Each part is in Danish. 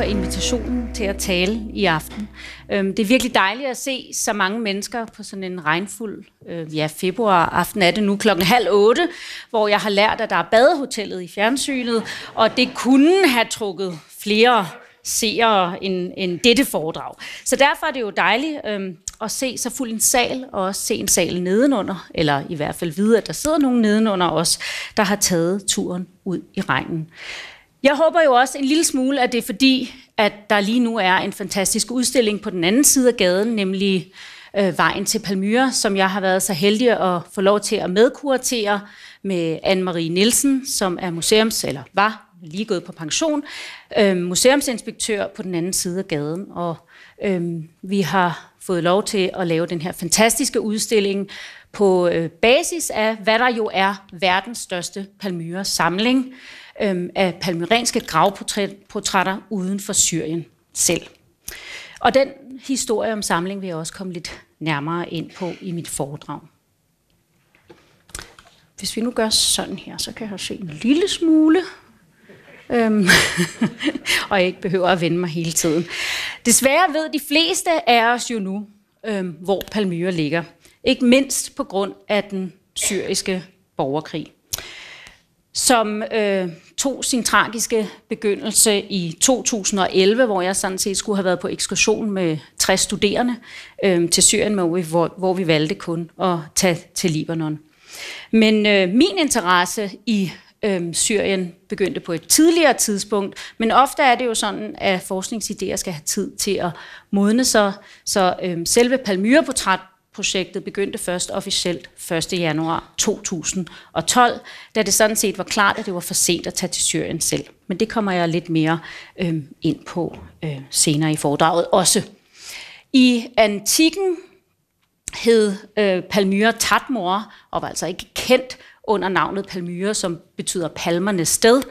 for invitationen til at tale i aften. Øhm, det er virkelig dejligt at se så mange mennesker på sådan en regnfuld øh, ja, februar aften er det nu klokken halv otte, hvor jeg har lært, at der er badehotellet i fjernsynet, og det kunne have trukket flere seere end, end dette foredrag. Så derfor er det jo dejligt øhm, at se så fuld en sal, og også se en sal nedenunder, eller i hvert fald vide, at der sidder nogen nedenunder os, der har taget turen ud i regnen. Jeg håber jo også en lille smule, at det er fordi, at der lige nu er en fantastisk udstilling på den anden side af gaden, nemlig øh, Vejen til Palmyra, som jeg har været så heldig at få lov til at medkuratere med Anne-Marie Nielsen, som er museums, eller var lige gået på pension, øh, museumsinspektør på den anden side af gaden. Og øh, vi har fået lov til at lave den her fantastiske udstilling på øh, basis af, hvad der jo er verdens største Palmyra-samling øhm, af palmyrenske gravportrætter uden for Syrien selv. Og den historie om samling vil jeg også komme lidt nærmere ind på i mit foredrag. Hvis vi nu gør sådan her, så kan jeg se en lille smule. Øhm, og jeg ikke behøver at vende mig hele tiden. Desværre ved de fleste af os jo nu, øhm, hvor Palmyra ligger. Ikke mindst på grund af den syriske borgerkrig som øh, tog sin tragiske begyndelse i 2011, hvor jeg sådan set skulle have været på ekskursion med 60 studerende øh, til Syrien, hvor, hvor vi valgte kun at tage til Libanon. Men øh, min interesse i øh, Syrien begyndte på et tidligere tidspunkt, men ofte er det jo sådan, at forskningsidéer skal have tid til at modne sig, så øh, selve Palmyra-portræt Projektet begyndte først officielt 1. januar 2012, da det sådan set var klart, at det var for sent at tage til Syrien selv. Men det kommer jeg lidt mere øh, ind på øh, senere i foredraget også. I antikken hed øh, Palmyra Tatmor, og var altså ikke kendt under navnet Palmyra, som betyder palmernes sted.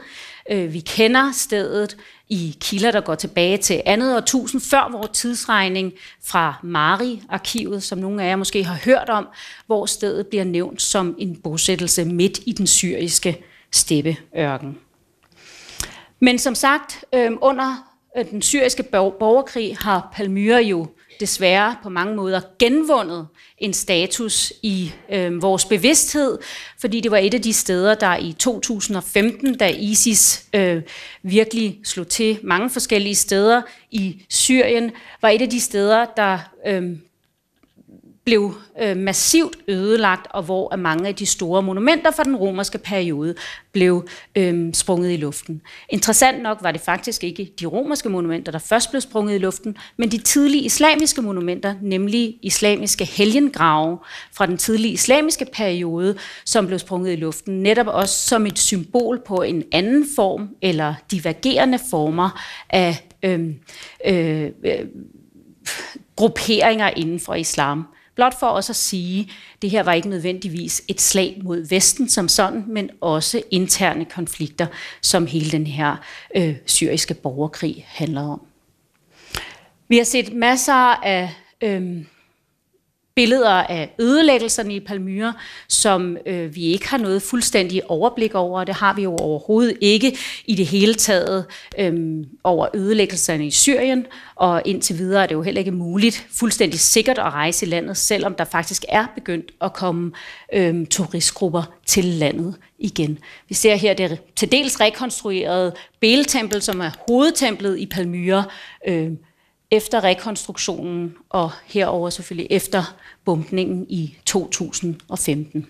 Øh, vi kender stedet i kilder, der går tilbage til andet tusind før vores tidsregning fra Mari-arkivet, som nogle af jer måske har hørt om, hvor stedet bliver nævnt som en bosættelse midt i den syriske steppeørken. Men som sagt, øhm, øh, under den syriske borgerkrig har Palmyra jo desværre på mange måder genvundet en status i øh, vores bevidsthed, fordi det var et af de steder, der i 2015, da ISIS øh, virkelig slog til mange forskellige steder i Syrien, var et af de steder, der øh, blev øh, massivt ødelagt, og hvor mange af de store monumenter fra den romerske periode blev øh, sprunget i luften. Interessant nok var det faktisk ikke de romerske monumenter, der først blev sprunget i luften, men de tidlige islamiske monumenter, nemlig islamiske helgengrave fra den tidlige islamiske periode, som blev sprunget i luften, netop også som et symbol på en anden form eller divergerende former af øh, øh, øh grupperinger inden for islam. Blot for også at sige, at det her var ikke nødvendigvis et slag mod Vesten som sådan, men også interne konflikter, som hele den her øh, syriske borgerkrig handler om. Vi har set masser af... Øh, billeder af ødelæggelserne i Palmyra, som øh, vi ikke har noget fuldstændig overblik over, og det har vi jo overhovedet ikke i det hele taget øh, over ødelæggelserne i Syrien, og indtil videre er det jo heller ikke muligt fuldstændig sikkert at rejse i landet, selvom der faktisk er begyndt at komme øh, turistgrupper til landet igen. Vi ser her det til dels rekonstruerede Beltempel, som er hovedtemplet i Palmyra, øh, efter rekonstruktionen og herover selvfølgelig efter bumpningen i 2015.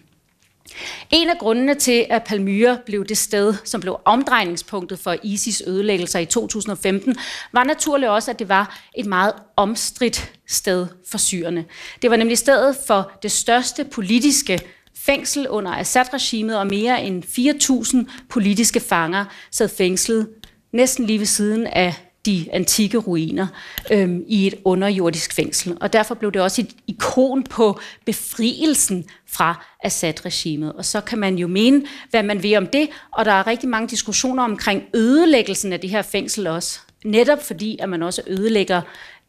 En af grundene til, at Palmyra blev det sted, som blev omdrejningspunktet for ISIS ødelæggelser i 2015, var naturligvis også, at det var et meget omstridt sted for syrerne. Det var nemlig stedet for det største politiske fængsel under Assad-regimet, og mere end 4.000 politiske fanger sad fængslet næsten lige ved siden af de antikke ruiner øhm, i et underjordisk fængsel. Og derfor blev det også et ikon på befrielsen fra Assad-regimet. Og så kan man jo mene, hvad man vil om det, og der er rigtig mange diskussioner omkring ødelæggelsen af det her fængsel også. Netop fordi, at man også ødelægger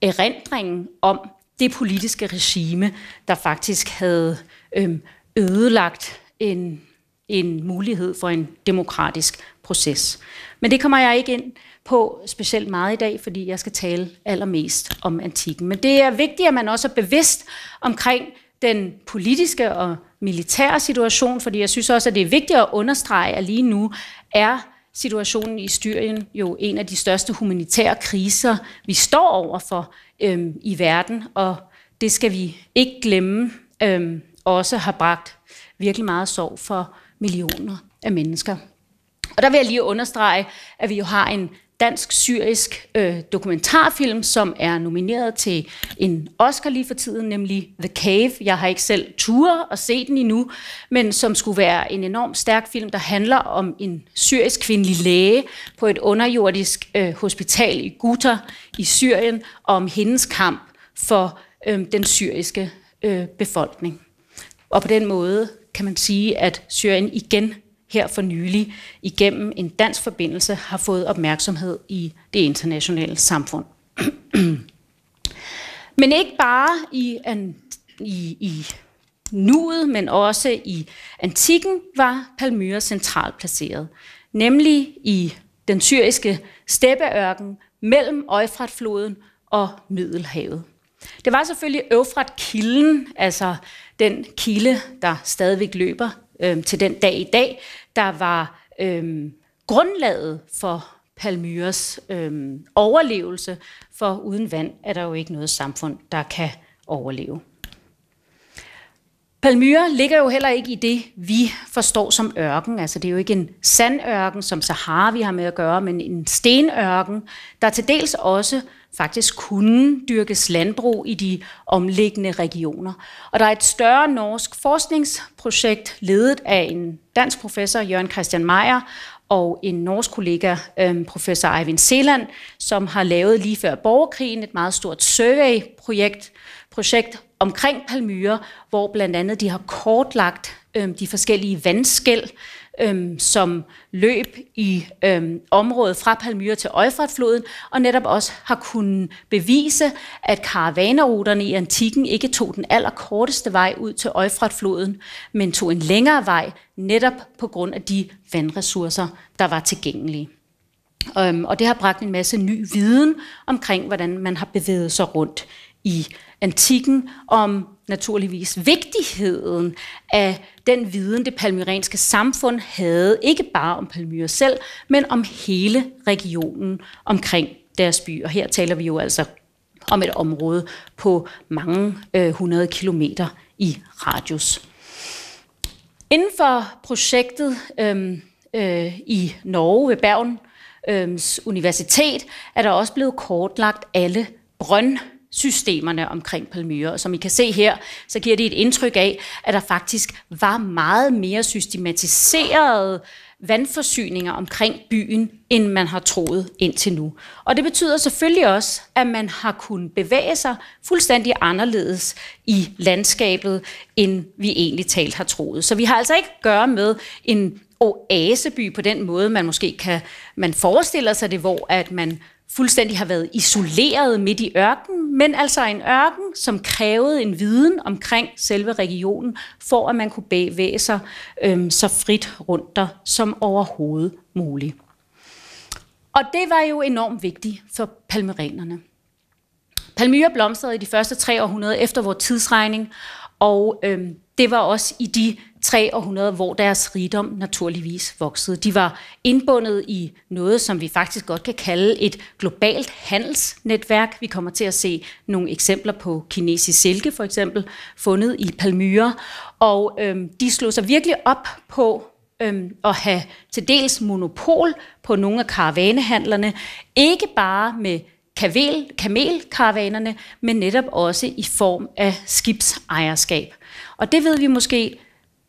erindringen om det politiske regime, der faktisk havde øhm, ødelagt en, en mulighed for en demokratisk proces. Men det kommer jeg ikke ind på specielt meget i dag, fordi jeg skal tale allermest om antikken. Men det er vigtigt, at man også er bevidst omkring den politiske og militære situation, fordi jeg synes også, at det er vigtigt at understrege, at lige nu er situationen i Syrien jo en af de største humanitære kriser, vi står overfor øhm, i verden, og det skal vi ikke glemme, øhm, også har bragt virkelig meget sorg for millioner af mennesker. Og der vil jeg lige understrege, at vi jo har en dansk-syrisk øh, dokumentarfilm, som er nomineret til en Oscar lige for tiden, nemlig The Cave. Jeg har ikke selv turet at se den endnu, men som skulle være en enorm stærk film, der handler om en syrisk kvindelig læge på et underjordisk øh, hospital i Ghouta i Syrien, og om hendes kamp for øh, den syriske øh, befolkning. Og på den måde kan man sige, at Syrien igen her for nylig igennem en dansk forbindelse har fået opmærksomhed i det internationale samfund. men ikke bare i, an, i, i nuet, men også i antikken var Palmyra centralt placeret, nemlig i den syriske steppeørken mellem Øjfratfloden og Middelhavet. Det var selvfølgelig Øfrat-kilden, altså den kilde, der stadigvæk løber øh, til den dag i dag, der var øhm, grundlaget for Palmyres øhm, overlevelse, for uden vand er der jo ikke noget samfund, der kan overleve. Palmyre ligger jo heller ikke i det, vi forstår som ørken. Altså det er jo ikke en sandørken, som Sahara vi har med at gøre, men en stenørken, der til dels også faktisk kunne dyrkes landbrug i de omliggende regioner. Og der er et større norsk forskningsprojekt, ledet af en dansk professor, Jørgen Christian Meier, og en norsk kollega, øhm, professor Eivind Seland, som har lavet lige før borgerkrigen et meget stort survey-projekt projekt omkring Palmyre, hvor blandt andet de har kortlagt øhm, de forskellige vandskæld, øhm, som løb i øhm, området fra Palmyra til Øjfratfloden, og netop også har kunnet bevise, at karavaneruterne i antikken ikke tog den allerkorteste vej ud til Øjfratfloden, men tog en længere vej, netop på grund af de vandressourcer, der var tilgængelige. Øhm, og det har bragt en masse ny viden omkring, hvordan man har bevæget sig rundt i antikken om naturligvis vigtigheden af den viden, det palmyrenske samfund havde, ikke bare om Palmyra selv, men om hele regionen omkring deres by. Og her taler vi jo altså om et område på mange øh, hundrede kilometer i radius. Inden for projektet øh, øh, i Norge ved Bergens Universitet er der også blevet kortlagt alle brønd systemerne omkring Palmyra. Og som I kan se her, så giver det et indtryk af, at der faktisk var meget mere systematiserede vandforsyninger omkring byen, end man har troet indtil nu. Og det betyder selvfølgelig også, at man har kunnet bevæge sig fuldstændig anderledes i landskabet, end vi egentlig talt har troet. Så vi har altså ikke at gøre med en oaseby på den måde, man måske kan, man forestiller sig det, hvor at man fuldstændig har været isoleret midt i ørkenen, men altså en ørken, som krævede en viden omkring selve regionen, for at man kunne bevæge sig øhm, så frit rundt der som overhovedet muligt. Og det var jo enormt vigtigt for palmerenerne. Palmyra blomstrede i de første tre århundrede efter vores tidsregning, og øhm, det var også i de tre århundreder, hvor deres rigdom naturligvis voksede. De var indbundet i noget, som vi faktisk godt kan kalde et globalt handelsnetværk. Vi kommer til at se nogle eksempler på kinesisk silke, for eksempel, fundet i Palmyra. Og øhm, de slog sig virkelig op på øhm, at have til dels monopol på nogle af karavanehandlerne, ikke bare med kavel, kamelkaravanerne, men netop også i form af skibsejerskab. Og det ved vi måske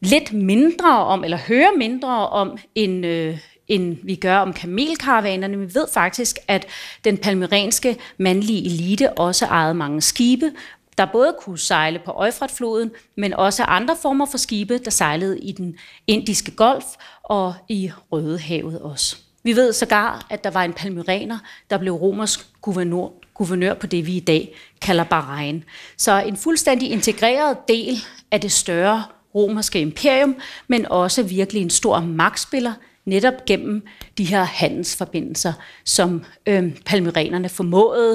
lidt mindre om, eller høre mindre om, end, øh, end vi gør om kamelkaravanerne. Vi ved faktisk, at den palmyrenske mandlige elite også ejede mange skibe, der både kunne sejle på Øjfratfloden, men også andre former for skibe, der sejlede i den indiske golf og i Rødehavet også. Vi ved sågar, at der var en palmyrener, der blev romersk guvernør, guvernør på det, vi i dag kalder Bahrain. Så en fuldstændig integreret del af det større romerske imperium, men også virkelig en stor magtspiller, netop gennem de her handelsforbindelser, som øh, palmyrenerne formåede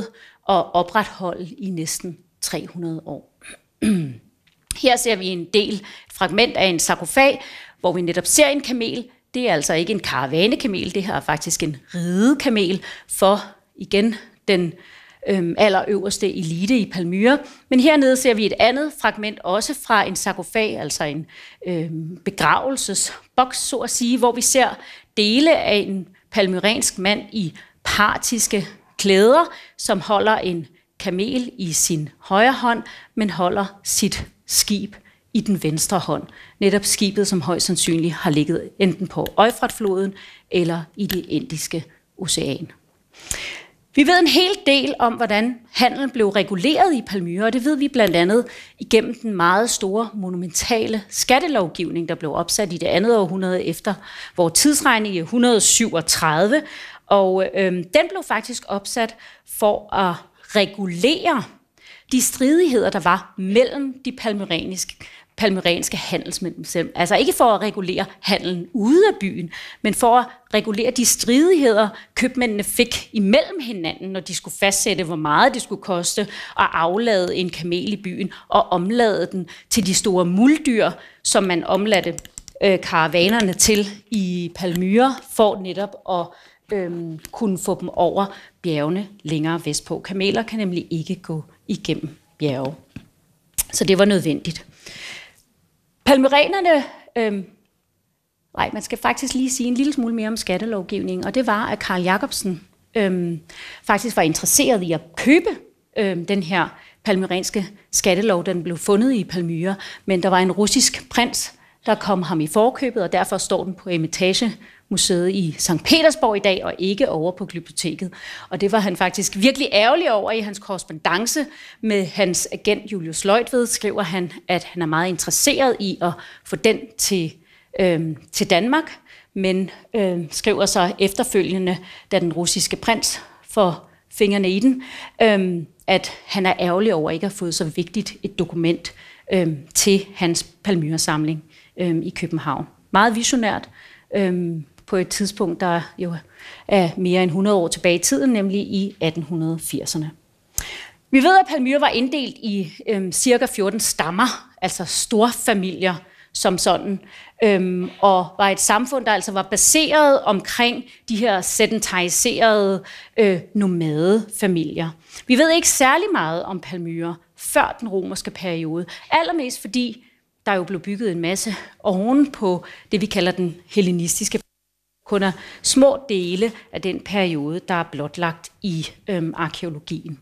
at opretholde i næsten 300 år. Her ser vi en del et fragment af en sarkofag, hvor vi netop ser en kamel. Det er altså ikke en karavanekamel, det her er faktisk en ridekamel for igen den øh, allerøverste elite i Palmyra. Men hernede ser vi et andet fragment, også fra en sarkofag, altså en øh, begravelsesboks, så at sige, hvor vi ser dele af en palmyrensk mand i partiske klæder, som holder en kamel i sin højre hånd, men holder sit skib i den venstre hånd. Netop skibet, som højst sandsynligt har ligget enten på Øjfratfloden eller i det indiske ocean. Vi ved en hel del om, hvordan handel blev reguleret i Palmyra, og det ved vi blandt andet igennem den meget store monumentale skattelovgivning, der blev opsat i det andet århundrede efter vores tidsregning i 137. Og øhm, den blev faktisk opsat for at regulere de stridigheder, der var mellem de palmyreniske palmyrenske handelsmænd dem selv. Altså ikke for at regulere handelen ude af byen, men for at regulere de stridigheder, købmændene fik imellem hinanden, når de skulle fastsætte, hvor meget det skulle koste at aflade en kamel i byen og omlade den til de store muldyr, som man omladte øh, karavanerne til i Palmyra, for netop at øhm, kunne få dem over bjergene længere vestpå. Kameler kan nemlig ikke gå igennem bjerge. Så det var nødvendigt. Palmerenerne, øh, nej, man skal faktisk lige sige en lille smule mere om skattelovgivningen, og det var, at Karl Jacobsen øh, faktisk var interesseret i at købe øh, den her palmyrenske skattelov. Den blev fundet i Palmyra, men der var en russisk prins, der kom ham i forkøbet, og derfor står den på imitage museet i St. Petersborg i dag, og ikke over på Glyptoteket. Og det var han faktisk virkelig ærgerlig over i hans korrespondence med hans agent Julius Løjtved, skriver han, at han er meget interesseret i at få den til, øh, til Danmark, men øh, skriver så efterfølgende, da den russiske prins får fingrene i den, øh, at han er ærgerlig over ikke at have fået så vigtigt et dokument øh, til hans Palmyra-samling øh, i København. Meget visionært, øh, på et tidspunkt, der jo er mere end 100 år tilbage i tiden, nemlig i 1880'erne. Vi ved, at Palmyra var inddelt i øhm, cirka 14 stammer, altså store familier som sådan, øhm, og var et samfund, der altså var baseret omkring de her sedentariserede øh, nomadefamilier. Vi ved ikke særlig meget om Palmyra før den romerske periode, allermest fordi der jo blev bygget en masse oven på det, vi kalder den hellenistiske kun er små dele af den periode, der er blotlagt i øhm, arkeologien.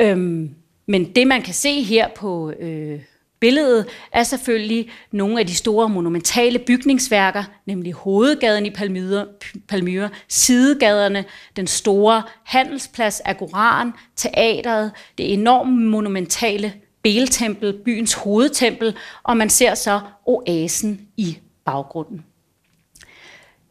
Øhm, men det, man kan se her på øh, billedet, er selvfølgelig nogle af de store monumentale bygningsværker, nemlig hovedgaden i Palmyra, sidegaderne, den store handelsplads, Agoran, teateret, det enorme monumentale Beltempel, byens hovedtempel, og man ser så oasen i baggrunden.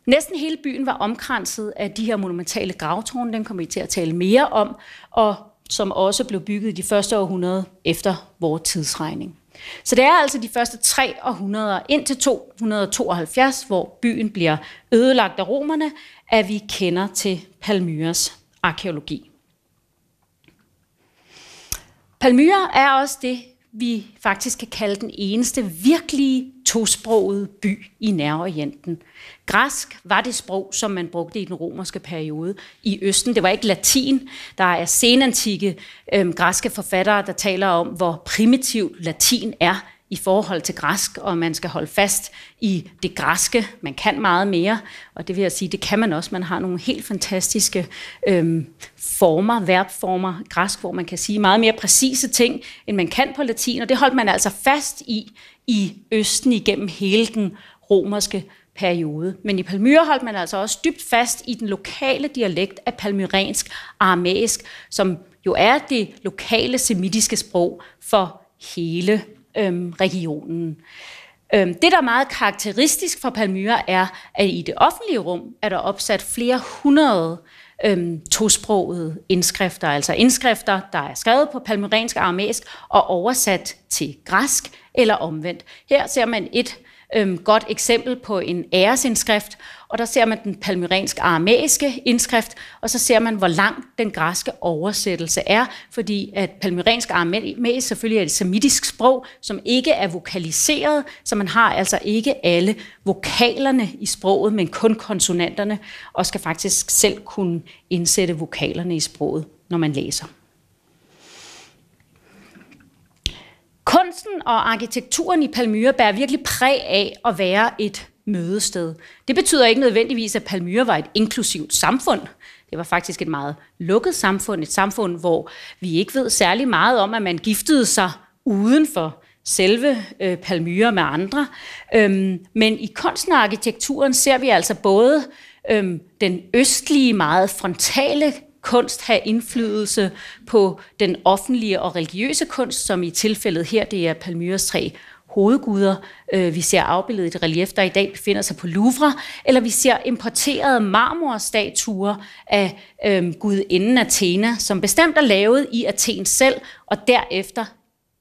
Næsten hele byen var omkranset af de her monumentale gravtårne, dem kommer vi til at tale mere om, og som også blev bygget i de første århundrede efter vores tidsregning. Så det er altså de første tre århundreder indtil 272, hvor byen bliver ødelagt af romerne, at vi kender til Palmyras arkeologi. Palmyra er også det, vi faktisk kan kalde den eneste virkelige tosprogede by i Nærorienten. Græsk var det sprog, som man brugte i den romerske periode i Østen. Det var ikke latin. Der er senantikke øh, græske forfattere, der taler om, hvor primitiv latin er i forhold til græsk, og man skal holde fast i det græske. Man kan meget mere, og det vil jeg sige, det kan man også. Man har nogle helt fantastiske øhm, former, verbformer, græsk, hvor man kan sige meget mere præcise ting, end man kan på latin, og det holdt man altså fast i i Østen igennem hele den romerske periode. Men i Palmyra holdt man altså også dybt fast i den lokale dialekt af palmyrensk aramæisk, som jo er det lokale semitiske sprog for hele øhm, regionen. Øhm, det, der er meget karakteristisk for Palmyra, er, at i det offentlige rum er der opsat flere hundrede øhm, tosprogede indskrifter, altså indskrifter, der er skrevet på palmyrensk aramæisk og oversat til græsk eller omvendt. Her ser man et øhm, godt eksempel på en æresindskrift, og der ser man den palmyrensk aramæiske indskrift, og så ser man, hvor lang den græske oversættelse er, fordi at palmyrensk aramæisk selvfølgelig er et semitisk sprog, som ikke er vokaliseret, så man har altså ikke alle vokalerne i sproget, men kun konsonanterne, og skal faktisk selv kunne indsætte vokalerne i sproget, når man læser. Kunsten og arkitekturen i Palmyra bærer virkelig præg af at være et mødested. Det betyder ikke nødvendigvis, at Palmyra var et inklusivt samfund. Det var faktisk et meget lukket samfund, et samfund, hvor vi ikke ved særlig meget om, at man giftede sig uden for selve øh, Palmyra med andre. Øhm, men i kunsten og arkitekturen ser vi altså både øhm, den østlige, meget frontale kunst have indflydelse på den offentlige og religiøse kunst, som i tilfældet her, det er Palmyras tre hovedguder, øh, vi ser afbildet i et relief, der i dag befinder sig på Louvre, eller vi ser importerede marmorstatuer af øhm, gudinden Athena, som bestemt er lavet i Athen selv, og derefter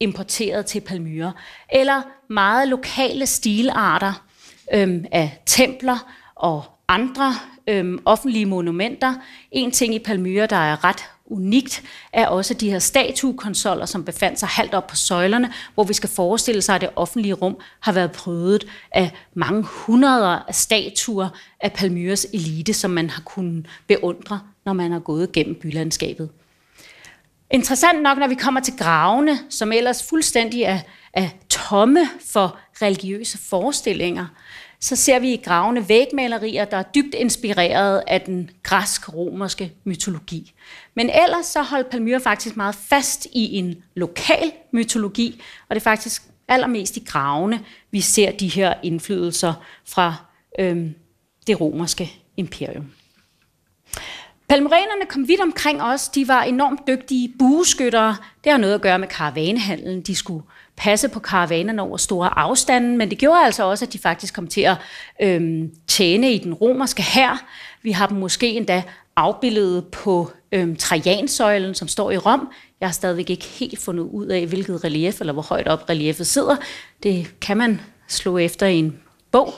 importeret til Palmyra. Eller meget lokale stilarter øhm, af templer og andre øhm, offentlige monumenter. En ting i Palmyra, der er ret unikt, er også de her statuekonsoller, som befandt sig halvt op på søjlerne, hvor vi skal forestille sig, at det offentlige rum har været prøvet af mange hundrede af statuer af Palmyras elite, som man har kunnet beundre, når man har gået gennem bylandskabet. Interessant nok, når vi kommer til gravene, som ellers fuldstændig er, er tomme for religiøse forestillinger, så ser vi i gravene vægmalerier, der er dybt inspireret af den græsk-romerske mytologi. Men ellers så holdt Palmyra faktisk meget fast i en lokal mytologi, og det er faktisk allermest i gravene, vi ser de her indflydelser fra øhm, det romerske imperium. Palmyrenerne kom vidt omkring os. De var enormt dygtige bueskyttere. Det har noget at gøre med karavanehandlen. De skulle passe på karavanerne over store afstande, men det gjorde altså også, at de faktisk kom til at øhm, tjene i den romerske hær. Vi har dem måske endda afbildet på øhm, Trajansøjlen, som står i Rom. Jeg har stadigvæk ikke helt fundet ud af, hvilket relief eller hvor højt op reliefet sidder. Det kan man slå efter i en bog.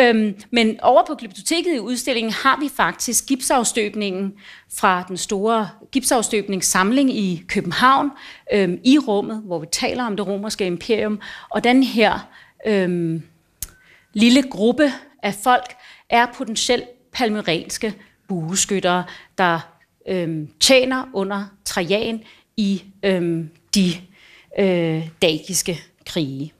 Øhm, men over på Glyptoteket i udstillingen har vi faktisk gipsafstøbningen fra den store gipsafstøbningssamling i København øhm, i rummet, hvor vi taler om det romerske imperium. Og den her øhm, lille gruppe af folk er potentielt palmyrenske bueskyttere, der øhm, tjener under Trajan i øhm, de øh, dagiske krige.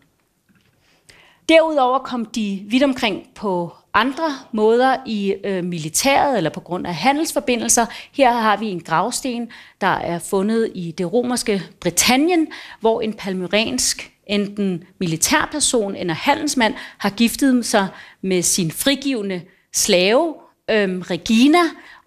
Derudover kom de vidt omkring på andre måder i øh, militæret eller på grund af handelsforbindelser. Her har vi en gravsten, der er fundet i det romerske Britannien, hvor en palmyrensk enten militærperson eller handelsmand har giftet sig med sin frigivende slave, øh, Regina,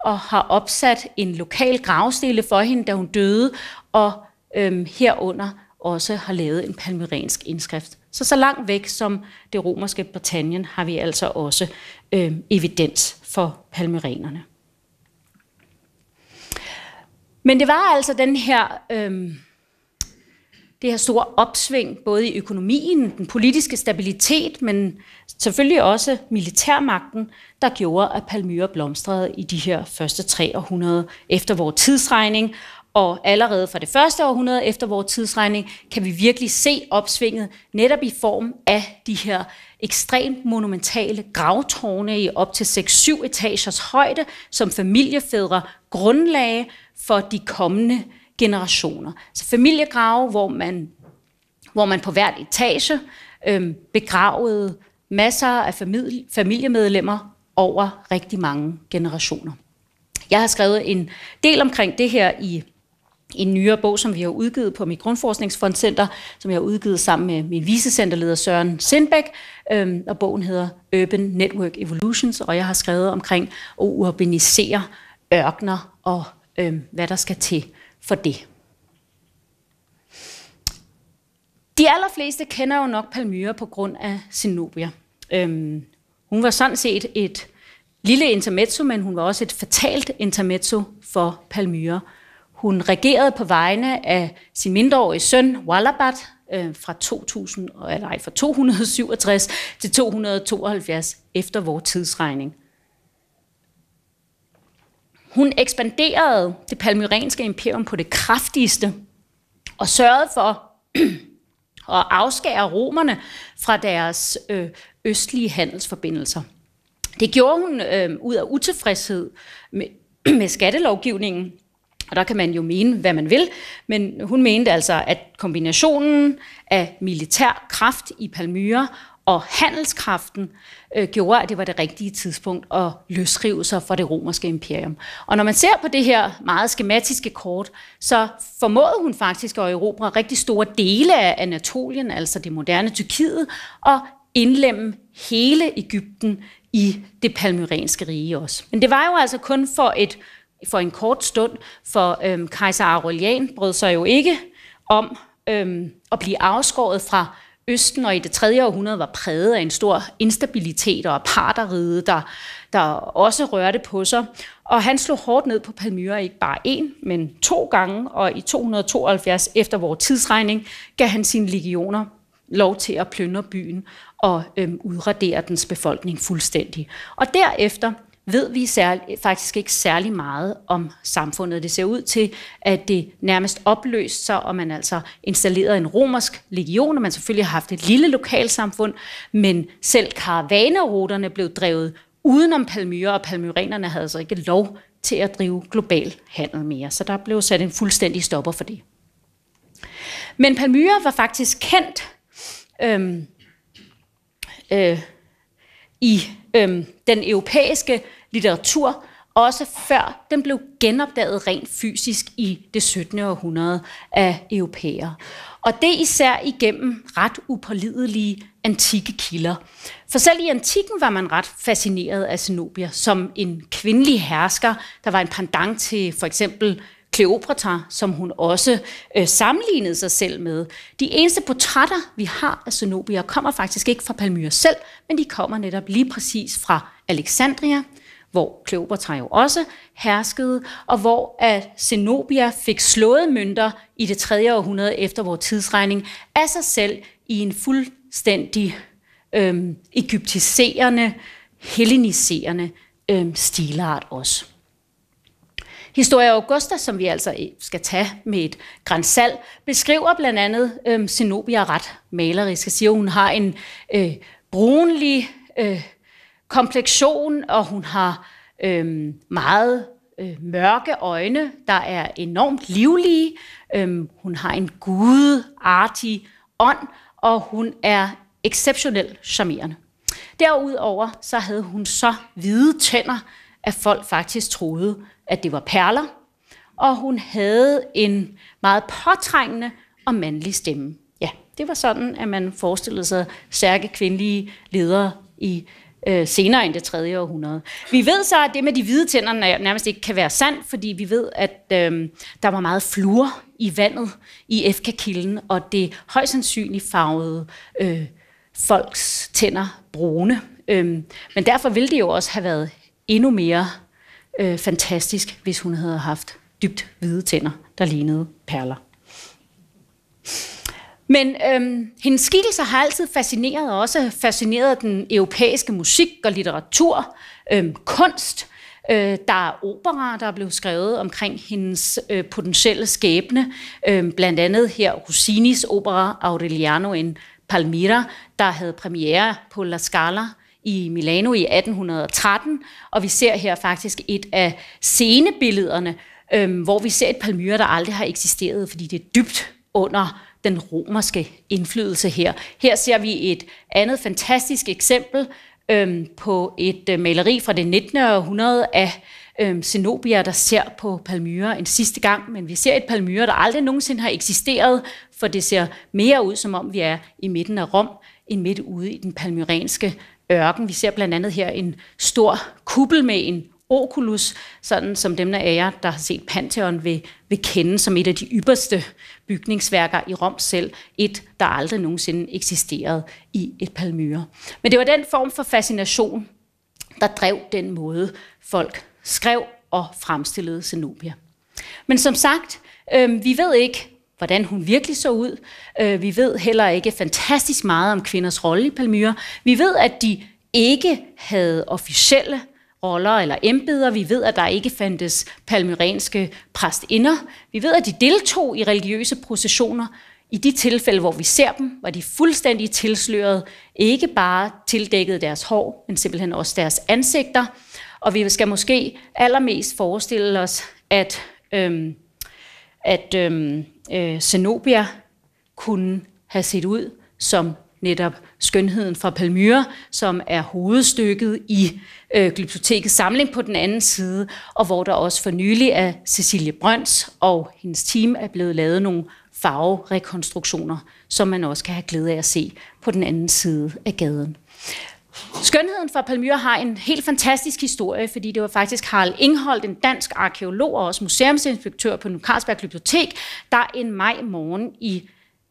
og har opsat en lokal gravstele for hende, da hun døde, og øh, herunder også har lavet en palmyrensk indskrift. Så så langt væk som det romerske Britannien har vi altså også øh, evidens for palmyrenerne. Men det var altså den her, øh, det her store opsving, både i økonomien, den politiske stabilitet, men selvfølgelig også militærmagten, der gjorde, at Palmyra blomstrede i de her første 300 efter vores tidsregning, og allerede fra det første århundrede efter vores tidsregning, kan vi virkelig se opsvinget netop i form af de her ekstremt monumentale gravtårne i op til 6-7 etagers højde, som familiefædre grundlagde for de kommende generationer. Så familiegrave, hvor man, hvor man på hvert etage øhm, begravede masser af familie, familiemedlemmer over rigtig mange generationer. Jeg har skrevet en del omkring det her i en nyere bog, som vi har udgivet på mit Grundforskningsfondcenter, som jeg har udgivet sammen med min vicecenterleder Søren Sindbæk, øhm, og bogen hedder Urban Network Evolutions, og jeg har skrevet omkring at urbanisere ørkner og øhm, hvad der skal til for det. De allerfleste kender jo nok Palmyra på grund af Zenobia. Øhm, hun var sådan set et lille intermezzo, men hun var også et fatalt intermezzo for Palmyra hun regerede på vegne af sin mindreårige søn, Wallabat, øh, fra, 2000, eller ej, fra 267 til 272 efter vores tidsregning. Hun ekspanderede det palmyrenske imperium på det kraftigste og sørgede for at afskære romerne fra deres øh, østlige handelsforbindelser. Det gjorde hun øh, ud af utilfredshed med, med skattelovgivningen, og der kan man jo mene, hvad man vil, men hun mente altså, at kombinationen af militær kraft i Palmyra og handelskraften øh, gjorde, at det var det rigtige tidspunkt at løsrive sig fra det romerske imperium. Og når man ser på det her meget skematiske kort, så formåede hun faktisk at erobre rigtig store dele af Anatolien, altså det moderne Tyrkiet, og indlemme hele Ægypten i det palmyrenske rige også. Men det var jo altså kun for et for en kort stund, for øhm, kejser Aurelian brød sig jo ikke om øhm, at blive afskåret fra Østen, og i det 3. århundrede var præget af en stor instabilitet og aparterride, der, der også rørte på sig. Og han slog hårdt ned på Palmyra, ikke bare én, men to gange, og i 272 efter vores tidsregning gav han sine legioner lov til at plyndre byen og øhm, udradere dens befolkning fuldstændig. Og derefter ved vi særlig, faktisk ikke særlig meget om samfundet. Det ser ud til, at det nærmest opløst sig, og man altså installerede en romersk legion, og man selvfølgelig har haft et lille lokalsamfund, men selv karavaneruterne blev drevet udenom Palmyra, og palmyrenerne havde altså ikke lov til at drive global handel mere. Så der blev sat en fuldstændig stopper for det. Men Palmyra var faktisk kendt øhm, øh, i øhm, den europæiske litteratur, også før den blev genopdaget rent fysisk i det 17. århundrede af europæere. Og det især igennem ret upålidelige antikke kilder. For selv i antikken var man ret fascineret af Zenobia som en kvindelig hersker, der var en pendant til for eksempel Kleopatra, som hun også øh, sammenlignede sig selv med. De eneste portrætter, vi har af Zenobia, kommer faktisk ikke fra Palmyra selv, men de kommer netop lige præcis fra Alexandria, hvor Kleopatra jo også herskede, og hvor at Zenobia fik slået mønter i det 3. århundrede efter vores tidsregning af sig selv i en fuldstændig øh, egyptiserende, helleniserende øh, stilart også. Historia Augusta, som vi altså skal tage med et grænsal, beskriver blandt andet øh, Zenobia ret malerisk. Jeg siger, hun har en øh, brunlig øh, kompleksion, og hun har øh, meget øh, mørke øjne, der er enormt livlige. Øh, hun har en gudartig ånd, og hun er exceptionelt charmerende. Derudover så havde hun så hvide tænder, at folk faktisk troede, at det var perler, og hun havde en meget påtrængende og mandlig stemme. Ja, det var sådan, at man forestillede sig stærke kvindelige ledere i øh, senere end det 3. århundrede. Vi ved så, at det med de hvide tænder nærmest ikke kan være sandt, fordi vi ved, at øh, der var meget fluer i vandet i fk kilden og det højst sandsynligt farvede øh, folks tænder brune. Øh, men derfor ville det jo også have været endnu mere øh, fantastisk, hvis hun havde haft dybt hvide tænder, der lignede perler. Men øhm, hendes skikkelser har altid fascineret og også fascineret den europæiske musik og litteratur, øhm, kunst. Øh, der er opera, der er blevet skrevet omkring hendes øh, potentielle skæbne. Øhm, blandt andet her Rossinis opera Aureliano in Palmira, der havde premiere på La Scala i Milano i 1813, og vi ser her faktisk et af scenebillederne, øhm, hvor vi ser et Palmyra, der aldrig har eksisteret, fordi det er dybt under den romerske indflydelse her. Her ser vi et andet fantastisk eksempel øhm, på et øh, maleri fra det 19. århundrede af øhm, Zenobia, der ser på Palmyra en sidste gang, men vi ser et Palmyra, der aldrig nogensinde har eksisteret, for det ser mere ud, som om vi er i midten af Rom, end midt ude i den palmyrenske ørken. Vi ser blandt andet her en stor kuppel med en oculus, sådan som dem af jer, der har set Pantheon, vil, vil kende som et af de ypperste bygningsværker i Rom selv. Et, der aldrig nogensinde eksisterede i et palmyre. Men det var den form for fascination, der drev den måde, folk skrev og fremstillede Zenobia. Men som sagt, øh, vi ved ikke, hvordan hun virkelig så ud. Øh, vi ved heller ikke fantastisk meget om kvinders rolle i Palmyra. Vi ved, at de ikke havde officielle roller eller embeder. Vi ved, at der ikke fandtes palmyrenske præstinder. Vi ved, at de deltog i religiøse processioner. I de tilfælde, hvor vi ser dem, var de fuldstændig tilsløret. Ikke bare tildækket deres hår, men simpelthen også deres ansigter. Og vi skal måske allermest forestille os, at, øhm, at øhm, øh, Zenobia kunne have set ud som netop skønheden fra Palmyra, som er hovedstykket i øh, Glyptotekets samling på den anden side, og hvor der også for nylig af Cecilie Brøns og hendes team er blevet lavet nogle farverekonstruktioner, som man også kan have glæde af at se på den anden side af gaden. Skønheden fra Palmyra har en helt fantastisk historie, fordi det var faktisk Harald Ingholdt, en dansk arkeolog og også museumsinspektør på Carlsberg Bibliotek, der en maj morgen i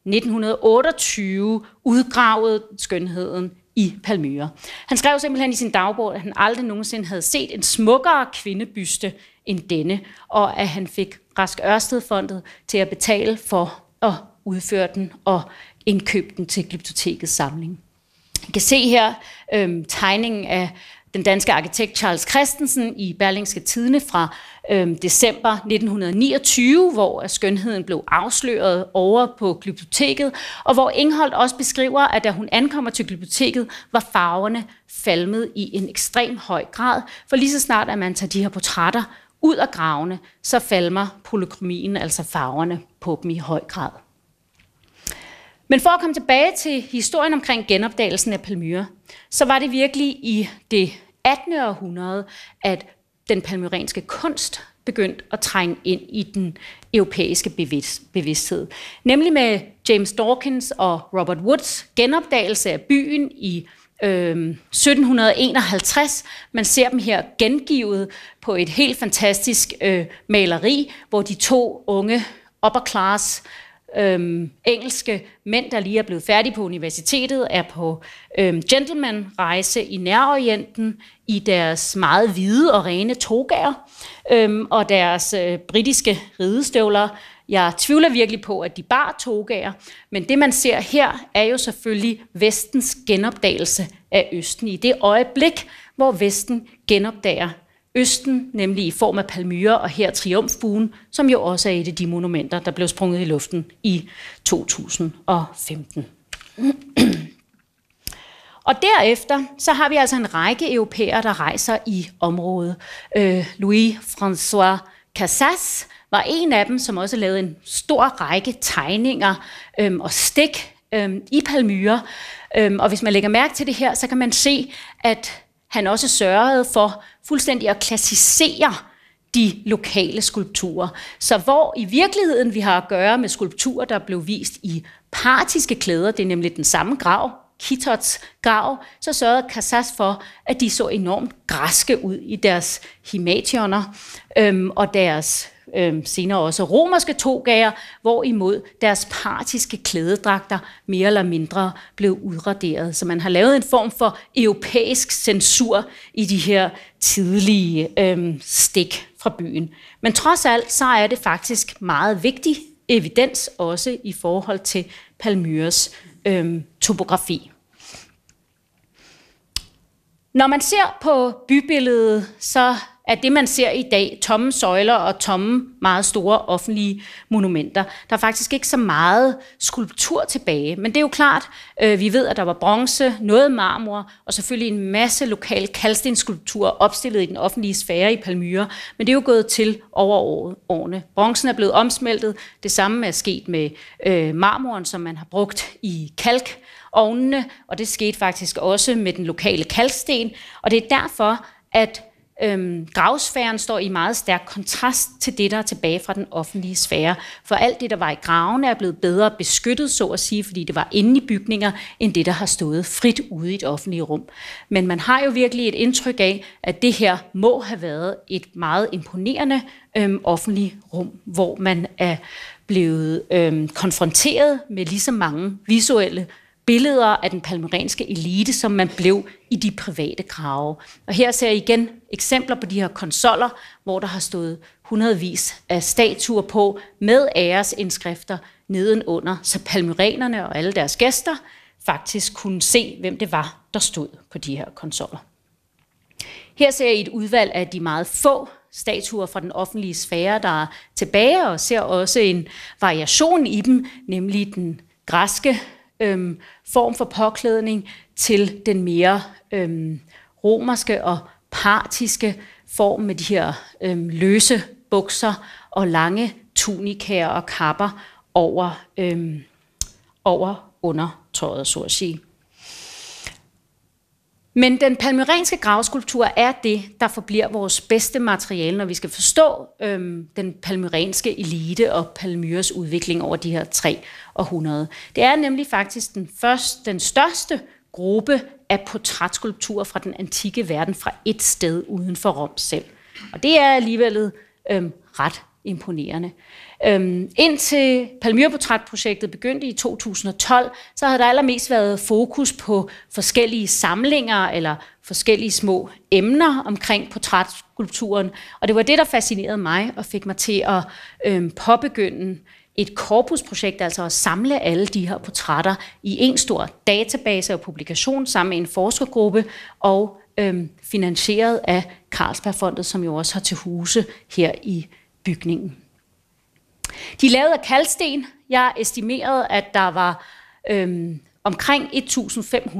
1928 udgravede skønheden i Palmyra. Han skrev simpelthen i sin dagbog, at han aldrig nogensinde havde set en smukkere kvindebyste end denne, og at han fik Rask Ørstedfondet fondet til at betale for at udføre den og indkøbe den til glyptotekets samling. I kan se her øhm, tegningen af den danske arkitekt Charles Christensen i Berlingske Tidene fra øhm, december 1929, hvor øh, skønheden blev afsløret over på glyptoteket, og hvor Ingholdt også beskriver, at da hun ankommer til glyptoteket, var farverne falmet i en ekstrem høj grad, for lige så snart, at man tager de her portrætter ud af gravene, så falmer polykromien, altså farverne, på dem i høj grad. Men for at komme tilbage til historien omkring genopdagelsen af Palmyra, så var det virkelig i det 18. århundrede, at den palmyrenske kunst begyndt at trænge ind i den europæiske bevidsthed. Nemlig med James Dawkins og Robert Woods genopdagelse af byen i øh, 1751. Man ser dem her gengivet på et helt fantastisk øh, maleri, hvor de to unge upper class øhm, engelske mænd, der lige er blevet færdige på universitetet, er på øhm, gentleman-rejse i nærorienten i deres meget hvide og rene togager øhm, og deres øh, britiske ridestøvler. Jeg tvivler virkelig på, at de bar togager, men det man ser her er jo selvfølgelig vestens genopdagelse af Østen. I det øjeblik, hvor Vesten genopdager Østen, nemlig i form af Palmyra og her Triumfbuen, som jo også er et af de monumenter, der blev sprunget i luften i 2015. Og derefter så har vi altså en række europæere, der rejser i området. Øh, Louis-François Casas var en af dem, som også lavede en stor række tegninger øhm, og stik øhm, i Palmyra. Øhm, og hvis man lægger mærke til det her, så kan man se, at han også sørgede for fuldstændig at klassificere de lokale skulpturer. Så hvor i virkeligheden vi har at gøre med skulpturer, der blev vist i partiske klæder, det er nemlig den samme grav, Kitots grav, så sørgede Kassas for, at de så enormt græske ud i deres himationer øhm, og deres øh, senere også romerske togager, hvorimod deres partiske klædedragter mere eller mindre blev udraderet. Så man har lavet en form for europæisk censur i de her tidlige øh, stik fra byen. Men trods alt, så er det faktisk meget vigtig evidens også i forhold til Palmyres øh, topografi. Når man ser på bybilledet, så af det, man ser i dag, tomme søjler og tomme, meget store offentlige monumenter. Der er faktisk ikke så meget skulptur tilbage, men det er jo klart, øh, vi ved, at der var bronze, noget marmor, og selvfølgelig en masse lokal kalkstenskulptur opstillet i den offentlige sfære i Palmyra, men det er jo gået til over årene. Bronzen er blevet omsmeltet, det samme er sket med øh, marmoren, som man har brugt i kalk, ovnene, og det skete faktisk også med den lokale kalksten, og det er derfor, at Øhm, gravsfæren står i meget stærk kontrast til det, der er tilbage fra den offentlige sfære. For alt det, der var i gravene, er blevet bedre beskyttet, så at sige, fordi det var inde i bygninger, end det, der har stået frit ude i et offentligt rum. Men man har jo virkelig et indtryk af, at det her må have været et meget imponerende øhm, offentligt rum, hvor man er blevet øhm, konfronteret med lige så mange visuelle billeder af den palmerenske elite, som man blev i de private grave. Og her ser jeg igen eksempler på de her konsoller, hvor der har stået hundredvis af statuer på med æresindskrifter nedenunder, så palmyrenerne og alle deres gæster faktisk kunne se, hvem det var, der stod på de her konsoller. Her ser jeg et udvalg af de meget få statuer fra den offentlige sfære, der er tilbage, og ser også en variation i dem, nemlig den græske øhm, form for påklædning til den mere øhm, romerske og partiske form med de her øhm, løse bukser og lange tunikaer og kapper over, øhm, over undertøjet, så at sige. Men den palmyrenske gravskulptur er det, der forbliver vores bedste materiale, når vi skal forstå øhm, den palmyrenske elite og Palmyres udvikling over de her tre århundrede. Det er nemlig faktisk den, første, den største gruppe af portrætskulpturer fra den antikke verden fra et sted uden for Rom selv. Og det er alligevel øhm, ret imponerende. Øhm, indtil Palmyreportrætprojektet begyndte i 2012, så havde der allermest været fokus på forskellige samlinger eller forskellige små emner omkring portrætskulpturen. Og det var det, der fascinerede mig og fik mig til at øhm, påbegynde et korpusprojekt, altså at samle alle de her portrætter i en stor database og publikation sammen med en forskergruppe og øhm, finansieret af Carlsbergfondet, som jo også har til huse her i bygningen. De er lavet af kalksten. Jeg estimerede, at der var øhm, omkring 1.500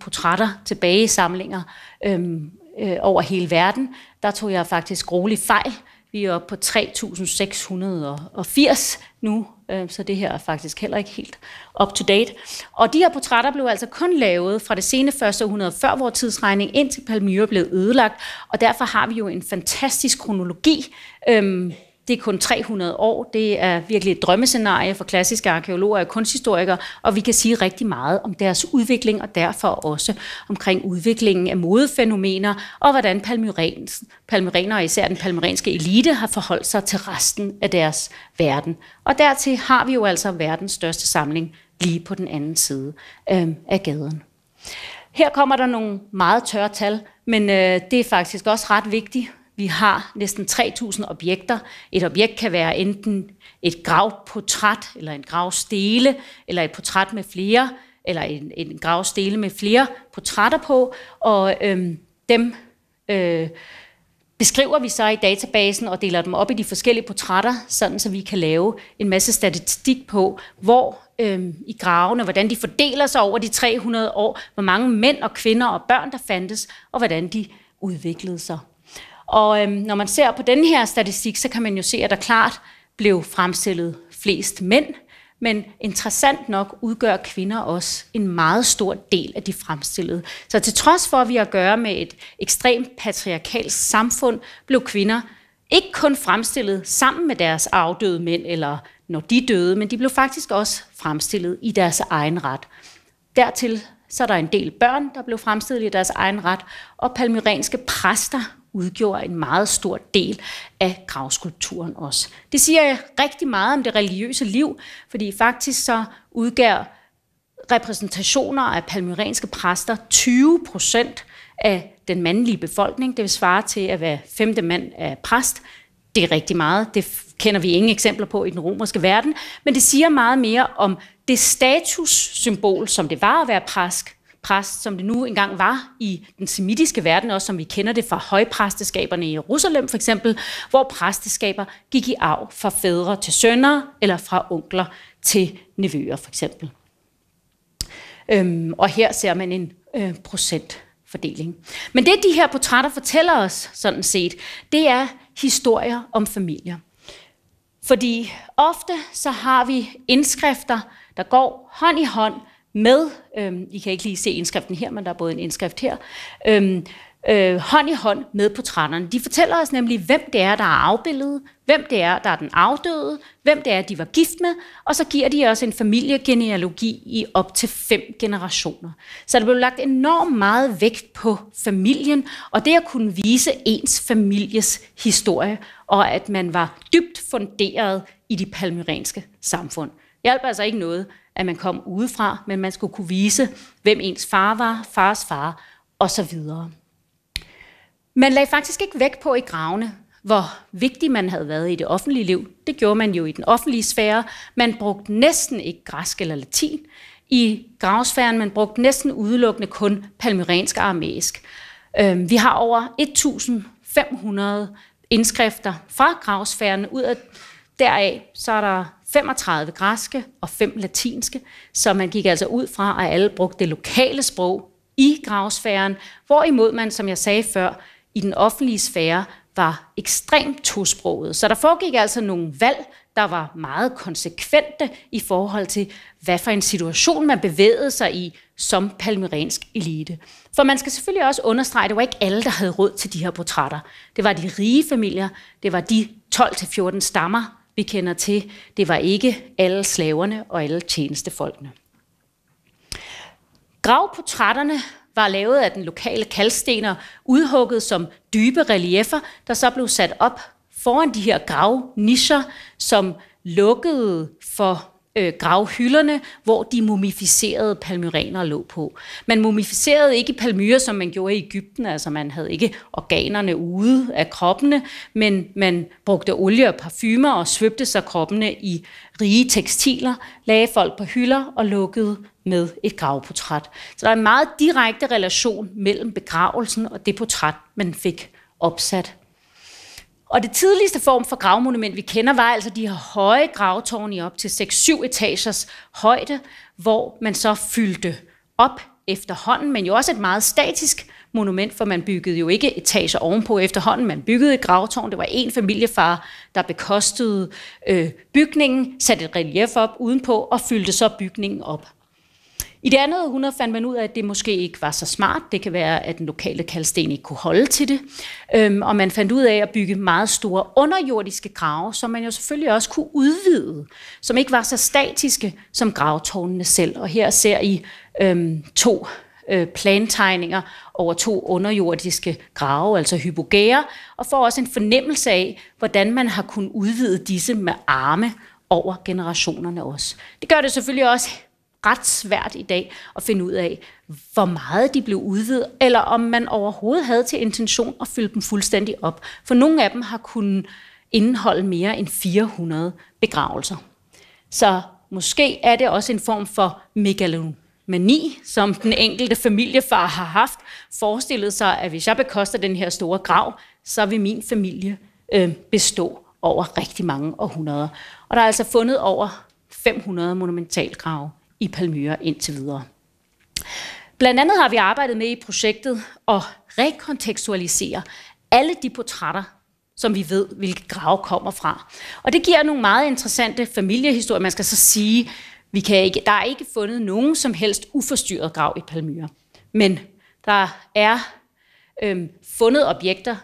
portrætter tilbage i samlinger øhm, øh, over hele verden. Der tog jeg faktisk rolig fejl. Vi er oppe på 3.680 nu, Øh, så det her er faktisk heller ikke helt up-to-date. Og de her portrætter blev altså kun lavet fra det sene første århundrede før vores tidsregning, indtil Palmyra blev ødelagt, og derfor har vi jo en fantastisk kronologi øhm, det er kun 300 år. Det er virkelig et drømmescenarie for klassiske arkeologer og kunsthistorikere, og vi kan sige rigtig meget om deres udvikling, og derfor også omkring udviklingen af modefænomener, og hvordan palmyrener, og især den palmyrenske elite, har forholdt sig til resten af deres verden. Og dertil har vi jo altså verdens største samling lige på den anden side øh, af gaden. Her kommer der nogle meget tørre tal, men øh, det er faktisk også ret vigtigt vi har næsten 3.000 objekter. Et objekt kan være enten et gravportræt, eller en gravstele, eller et portræt med flere, eller en, en gravstele med flere portrætter på, og øhm, dem øh, beskriver vi så i databasen og deler dem op i de forskellige portrætter, sådan så vi kan lave en masse statistik på, hvor øhm, i gravene, hvordan de fordeler sig over de 300 år, hvor mange mænd og kvinder og børn, der fandtes, og hvordan de udviklede sig. Og øhm, når man ser på den her statistik, så kan man jo se, at der klart blev fremstillet flest mænd, men interessant nok udgør kvinder også en meget stor del af de fremstillede. Så til trods for, at vi har at gøre med et ekstremt patriarkalt samfund, blev kvinder ikke kun fremstillet sammen med deres afdøde mænd, eller når de døde, men de blev faktisk også fremstillet i deres egen ret. Dertil så er der en del børn, der blev fremstillet i deres egen ret, og palmyrenske præster udgjorde en meget stor del af gravskulpturen også. Det siger jeg rigtig meget om det religiøse liv, fordi faktisk så udgør repræsentationer af palmyrenske præster 20 procent af den mandlige befolkning. Det vil svare til, at være femte mand af præst. Det er rigtig meget. Det kender vi ingen eksempler på i den romerske verden. Men det siger meget mere om det statussymbol, som det var at være præst, præst, som det nu engang var i den semitiske verden, også som vi kender det fra højpræsteskaberne i Jerusalem for eksempel, hvor præsteskaber gik i arv fra fædre til sønner eller fra onkler til nevøer for eksempel. Øhm, og her ser man en øh, procentfordeling. Men det, de her portrætter fortæller os sådan set, det er historier om familier. Fordi ofte så har vi indskrifter, der går hånd i hånd med, øh, I kan ikke lige se indskriften her, men der er både en indskrift her, øh, øh, hånd i hånd med portrætterne. De fortæller os nemlig, hvem det er, der er afbildet, hvem det er, der er den afdøde, hvem det er, de var gift med, og så giver de også en familiegenealogi i op til fem generationer. Så der blev lagt enormt meget vægt på familien, og det at kunne vise ens families historie, og at man var dybt funderet i de palmyrenske samfund. Det hjalp altså ikke noget, at man kom udefra, men man skulle kunne vise, hvem ens far var, fars far osv. Man lagde faktisk ikke vægt på i gravene, hvor vigtig man havde været i det offentlige liv. Det gjorde man jo i den offentlige sfære. Man brugte næsten ikke græsk eller latin. I gravsfæren man brugte næsten udelukkende kun palmyrensk og aramæisk. Øhm, vi har over 1500 indskrifter fra gravsfæren. Ud af deraf så er der 35 græske og 5 latinske, så man gik altså ud fra, at alle brugte det lokale sprog i gravsfæren, hvorimod man, som jeg sagde før, i den offentlige sfære var ekstremt tosproget. Så der foregik altså nogle valg, der var meget konsekvente i forhold til, hvad for en situation man bevægede sig i som palmyrensk elite. For man skal selvfølgelig også understrege, at det var ikke alle, der havde råd til de her portrætter. Det var de rige familier, det var de 12-14 stammer, vi kender til. Det var ikke alle slaverne og alle tjenestefolkene. Gravportrætterne var lavet af den lokale kalkstener, udhugget som dybe reliefer, der så blev sat op foran de her gravnischer, som lukkede for øh, gravhylderne, hvor de mumificerede palmyrener lå på. Man mumificerede ikke palmyre, som man gjorde i Ægypten, altså man havde ikke organerne ude af kroppene, men man brugte olie og parfumer og svøbte sig kroppene i rige tekstiler, lagde folk på hylder og lukkede med et gravportræt. Så der er en meget direkte relation mellem begravelsen og det portræt, man fik opsat og det tidligste form for gravmonument, vi kender, var altså de her høje gravtårne i op til 6-7 etagers højde, hvor man så fyldte op efterhånden, men jo også et meget statisk monument, for man byggede jo ikke etager ovenpå efterhånden, man byggede et gravtårn. Det var en familiefar, der bekostede øh, bygningen, satte et relief op udenpå og fyldte så bygningen op. I det andet århundrede fandt man ud af, at det måske ikke var så smart. Det kan være, at den lokale kalsten ikke kunne holde til det. Øhm, og man fandt ud af at bygge meget store underjordiske grave, som man jo selvfølgelig også kunne udvide, som ikke var så statiske som gravtårnene selv. Og her ser I øhm, to øh, plantegninger over to underjordiske grave, altså hypogæer, og får også en fornemmelse af, hvordan man har kunnet udvide disse med arme over generationerne også. Det gør det selvfølgelig også ret svært i dag at finde ud af, hvor meget de blev udvidet, eller om man overhovedet havde til intention at fylde dem fuldstændig op. For nogle af dem har kunnet indeholde mere end 400 begravelser. Så måske er det også en form for megalomani, som den enkelte familiefar har haft, forestillet sig, at hvis jeg bekoster den her store grav, så vil min familie øh, bestå over rigtig mange århundreder. Og der er altså fundet over 500 monumentalgrave i Palmyra indtil videre. Blandt andet har vi arbejdet med i projektet at rekontekstualisere alle de portrætter, som vi ved, hvilke grave kommer fra. Og det giver nogle meget interessante familiehistorier. Man skal så sige, vi kan ikke, der er ikke fundet nogen som helst uforstyrret grav i Palmyra. Men der er øhm, fundet objekter,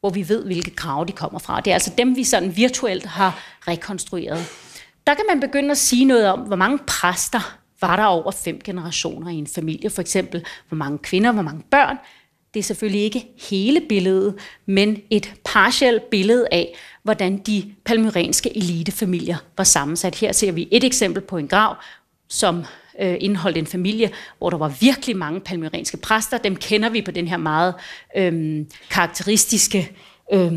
hvor vi ved, hvilke grave de kommer fra. Det er altså dem, vi sådan virtuelt har rekonstrueret der kan man begynde at sige noget om, hvor mange præster var der over fem generationer i en familie, for eksempel. Hvor mange kvinder, hvor mange børn. Det er selvfølgelig ikke hele billedet, men et partielt billede af, hvordan de palmyrenske elitefamilier var sammensat. Her ser vi et eksempel på en grav, som øh, indeholdt en familie, hvor der var virkelig mange palmyrenske præster. Dem kender vi på den her meget øh, karakteristiske øh,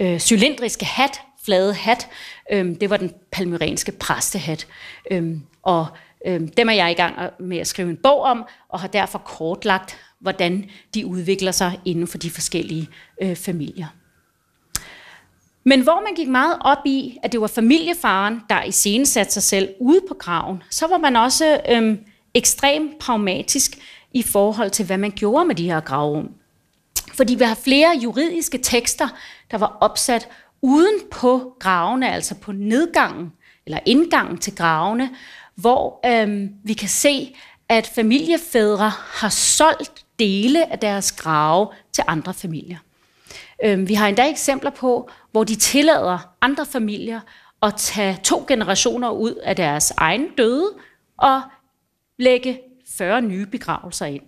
øh, cylindriske hat, flade hat. Øhm, det var den palmyrenske præstehat. Øhm, og øhm, dem er jeg i gang med at skrive en bog om, og har derfor kortlagt, hvordan de udvikler sig inden for de forskellige øh, familier. Men hvor man gik meget op i, at det var familiefaren, der i iscenesatte sig selv ude på graven, så var man også øhm, ekstremt pragmatisk i forhold til, hvad man gjorde med de her gravrum. Fordi vi har flere juridiske tekster, der var opsat uden på gravene, altså på nedgangen eller indgangen til gravene, hvor øhm, vi kan se, at familiefædre har solgt dele af deres grave til andre familier. Øhm, vi har endda eksempler på, hvor de tillader andre familier at tage to generationer ud af deres egen døde og lægge 40 nye begravelser ind.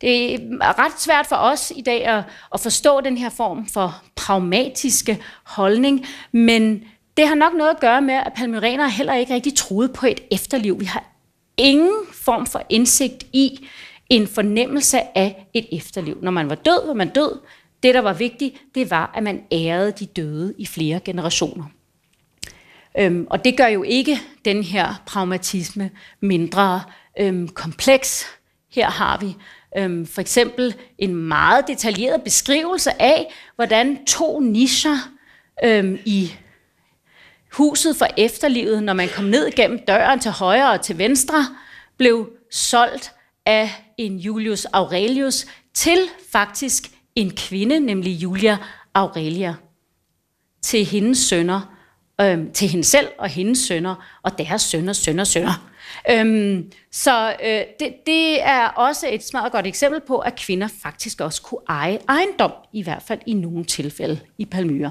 Det er ret svært for os i dag at, at forstå den her form for pragmatiske holdning, men det har nok noget at gøre med, at palmyrener heller ikke rigtig troede på et efterliv. Vi har ingen form for indsigt i en fornemmelse af et efterliv. Når man var død, var man død. Det, der var vigtigt, det var, at man ærede de døde i flere generationer. Øhm, og det gør jo ikke den her pragmatisme mindre øhm, kompleks. Her har vi Øhm, for eksempel en meget detaljeret beskrivelse af, hvordan to nischer øhm, i huset for efterlivet, når man kom ned gennem døren til højre og til venstre, blev solgt af en Julius Aurelius til faktisk en kvinde, nemlig Julia Aurelia, til hendes sønner, øhm, til hende selv og hendes sønner og deres sønner, sønner, sønner. Øhm, så øh, det, det er også et smart godt eksempel på, at kvinder faktisk også kunne eje ejendom, i hvert fald i nogle tilfælde i Palmyra.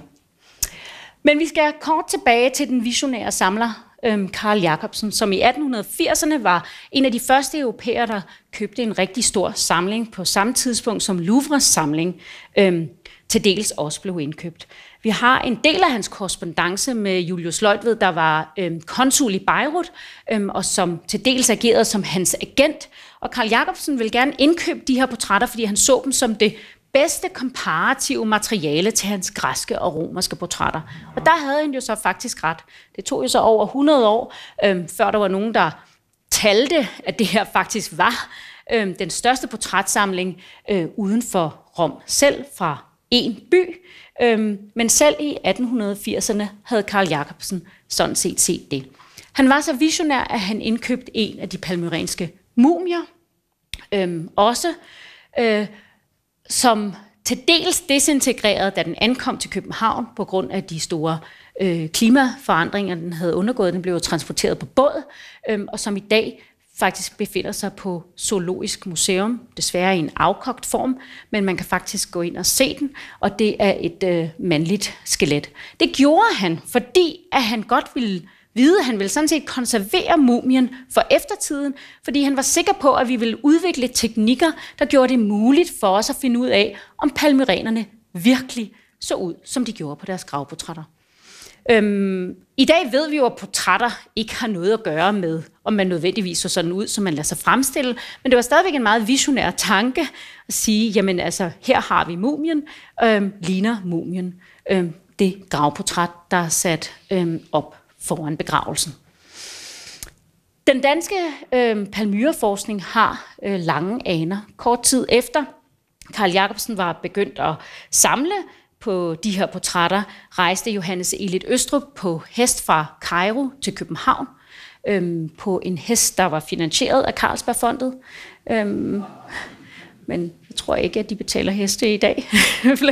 Men vi skal kort tilbage til den visionære samler øhm, Karl Jacobsen, som i 1880'erne var en af de første europæere, der købte en rigtig stor samling på samme tidspunkt som Louvres samling. Øhm, til dels også blev indkøbt. Vi har en del af hans korrespondence med Julius Løjtved, der var øhm, konsul i Beirut, øhm, og som til dels agerede som hans agent. Og Karl Jacobsen vil gerne indkøbe de her portrætter, fordi han så dem som det bedste komparative materiale til hans græske og romerske portrætter. Og der havde han jo så faktisk ret. Det tog jo så over 100 år, øhm, før der var nogen, der talte, at det her faktisk var øhm, den største portrætsamling øh, uden for Rom selv fra en by, øhm, men selv i 1880'erne havde Karl Jacobsen sådan set set det. Han var så visionær, at han indkøbte en af de palmyrenske mumier, øhm, også, øh, som til dels desintegrerede, da den ankom til København på grund af de store øh, klimaforandringer, den havde undergået. Den blev transporteret på båd, øhm, og som i dag faktisk befinder sig på Zoologisk Museum, desværre i en afkogt form, men man kan faktisk gå ind og se den, og det er et øh, mandligt skelet. Det gjorde han, fordi at han godt ville vide, at han ville sådan set konservere mumien for eftertiden, fordi han var sikker på, at vi ville udvikle teknikker, der gjorde det muligt for os at finde ud af, om palmyrenerne virkelig så ud, som de gjorde på deres gravportrætter. Øhm, I dag ved vi jo, at portrætter ikke har noget at gøre med, om man nødvendigvis så sådan ud, som man lader sig fremstille. Men det var stadigvæk en meget visionær tanke at sige, jamen altså, her har vi mumien, øhm, ligner mumien øhm, det gravportræt, der er sat øhm, op foran begravelsen. Den danske øhm, palmyreforskning har øh, lange aner. Kort tid efter Karl Jacobsen var begyndt at samle på de her portrætter rejste Johannes Elit Østrup på hest fra Kairo til København øhm, på en hest, der var finansieret af Carlsbergfondet. Øhm, men jeg tror ikke, at de betaler heste i dag.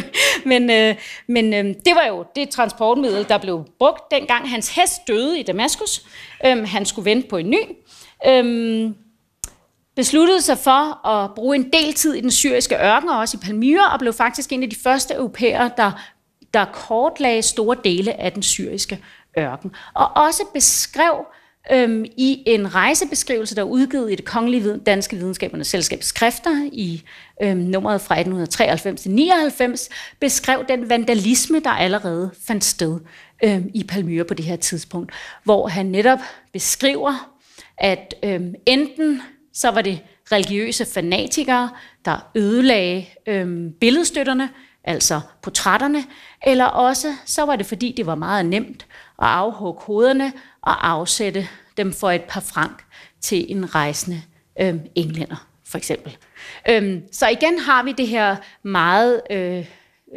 men øh, men øh, det var jo det transportmiddel, der blev brugt dengang. Hans hest døde i Damaskus. Øhm, han skulle vente på en ny. Øhm, besluttede sig for at bruge en del tid i den syriske ørken, og også i Palmyra, og blev faktisk en af de første europæere, der, der kortlagde store dele af den syriske ørken. Og også beskrev øhm, i en rejsebeskrivelse, der er udgivet i det kongelige danske videnskabernes selskab Skrifter i øhm, nummeret fra 1893 til 99, beskrev den vandalisme, der allerede fandt sted øhm, i Palmyra på det her tidspunkt, hvor han netop beskriver, at øhm, enten så var det religiøse fanatikere, der ødelagde øh, billedstøtterne, altså portrætterne, eller også så var det fordi, det var meget nemt at afhugge hovederne og afsætte dem for et par frank til en rejsende øh, englænder, for eksempel. Øh, så igen har vi det her meget øh,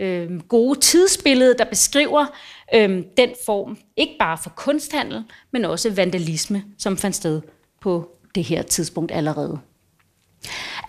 øh, gode tidsbillede, der beskriver øh, den form, ikke bare for kunsthandel, men også vandalisme, som fandt sted på det her tidspunkt allerede.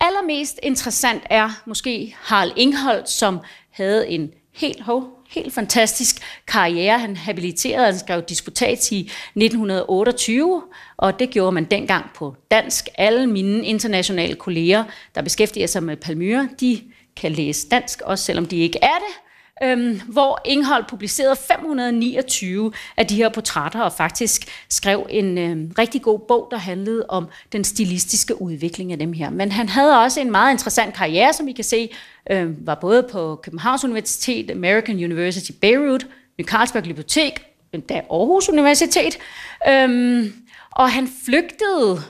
Allermest interessant er måske Harald Ingholdt, som havde en helt hov, helt fantastisk karriere. Han habiliterede, han skrev disputat i 1928, og det gjorde man dengang på dansk. Alle mine internationale kolleger, der beskæftiger sig med Palmyra, de kan læse dansk, også selvom de ikke er det øhm, hvor Inghold publicerede 529 af de her portrætter og faktisk skrev en øhm, rigtig god bog, der handlede om den stilistiske udvikling af dem her. Men han havde også en meget interessant karriere, som I kan se, øhm, var både på Københavns Universitet, American University Beirut, New Carlsberg Bibliotek, endda Aarhus Universitet. Øhm, og han flygtede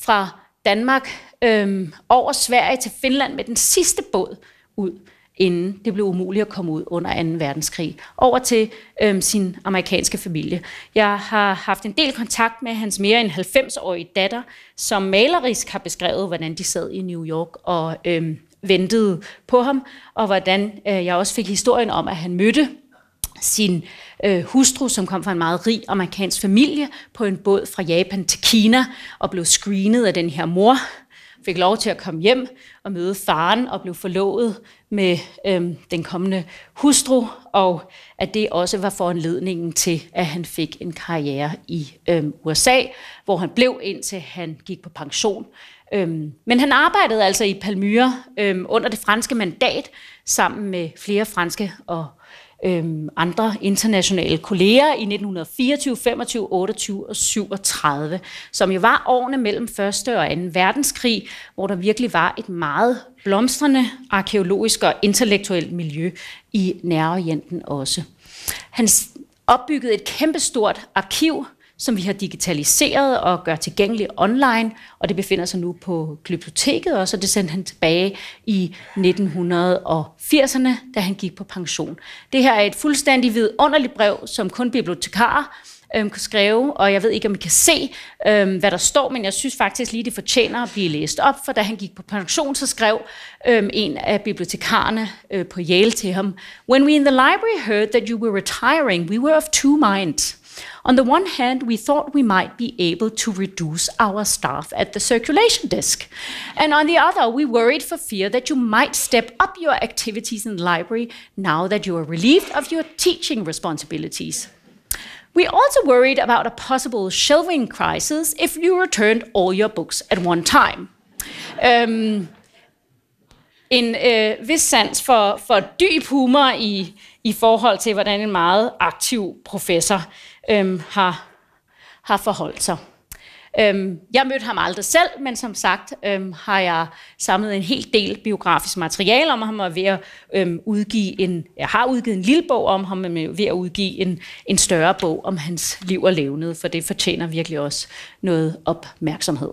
fra Danmark øhm, over Sverige til Finland med den sidste båd ud inden det blev umuligt at komme ud under 2. verdenskrig, over til øhm, sin amerikanske familie. Jeg har haft en del kontakt med hans mere end 90-årige datter, som malerisk har beskrevet, hvordan de sad i New York og øhm, ventede på ham, og hvordan øh, jeg også fik historien om, at han mødte sin øh, hustru, som kom fra en meget rig amerikansk familie, på en båd fra Japan til Kina og blev screenet af den her mor, fik lov til at komme hjem og møde faren og blev forlovet med øhm, den kommende hustru, og at det også var foranledningen til, at han fik en karriere i øhm, USA, hvor han blev indtil han gik på pension. Øhm, men han arbejdede altså i Palmyra øhm, under det franske mandat sammen med flere franske og øhm, andre internationale kolleger i 1924, 25, 28 og 37, som jo var årene mellem 1. og 2. verdenskrig, hvor der virkelig var et meget blomstrende arkeologisk og intellektuelt miljø i Nærorienten også. Han opbyggede et kæmpestort arkiv, som vi har digitaliseret og gør tilgængelig online, og det befinder sig nu på glyptoteket også, og det sendte han tilbage i 1980'erne, da han gik på pension. Det her er et fuldstændig vidunderligt brev, som kun bibliotekarer øhm, kan skrive, og jeg ved ikke, om I kan se, øhm, hvad der står, men jeg synes faktisk lige, det fortjener at blive læst op, for da han gik på pension, så skrev øhm, en af bibliotekarerne øh, på Yale til ham, When we in the library heard that you were retiring, we were of two minds. On the one hand, we thought we might be able to reduce our staff at the circulation desk. And on the other, we worried for fear that you might step up your activities in the library now that you are relieved of your teaching responsibilities. We also worried about a possible shelving crisis if you returned all your books at one time. Um, this uh, sense, for, for dyb humor i, i forhold til, hvordan en meget aktiv professor øhm, har, har forholdt sig. Øhm, jeg mødte ham aldrig selv, men som sagt øhm, har jeg samlet en hel del biografisk materiale om ham, og ved at, øhm, udgive en, jeg har udgivet en lille bog om ham, men ved at udgive en, en større bog om hans liv og levnede, for det fortjener virkelig også noget opmærksomhed.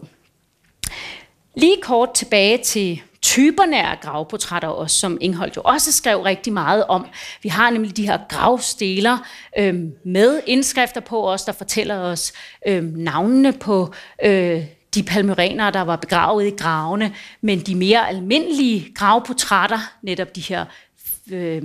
Lige kort tilbage til typerne af gravportrætter også, som Ingholt jo også skrev rigtig meget om. Vi har nemlig de her gravsteler øh, med indskrifter på os, der fortæller os øh, navnene på øh, de palmyrenere, der var begravet i gravene, men de mere almindelige gravportrætter, netop de her øh,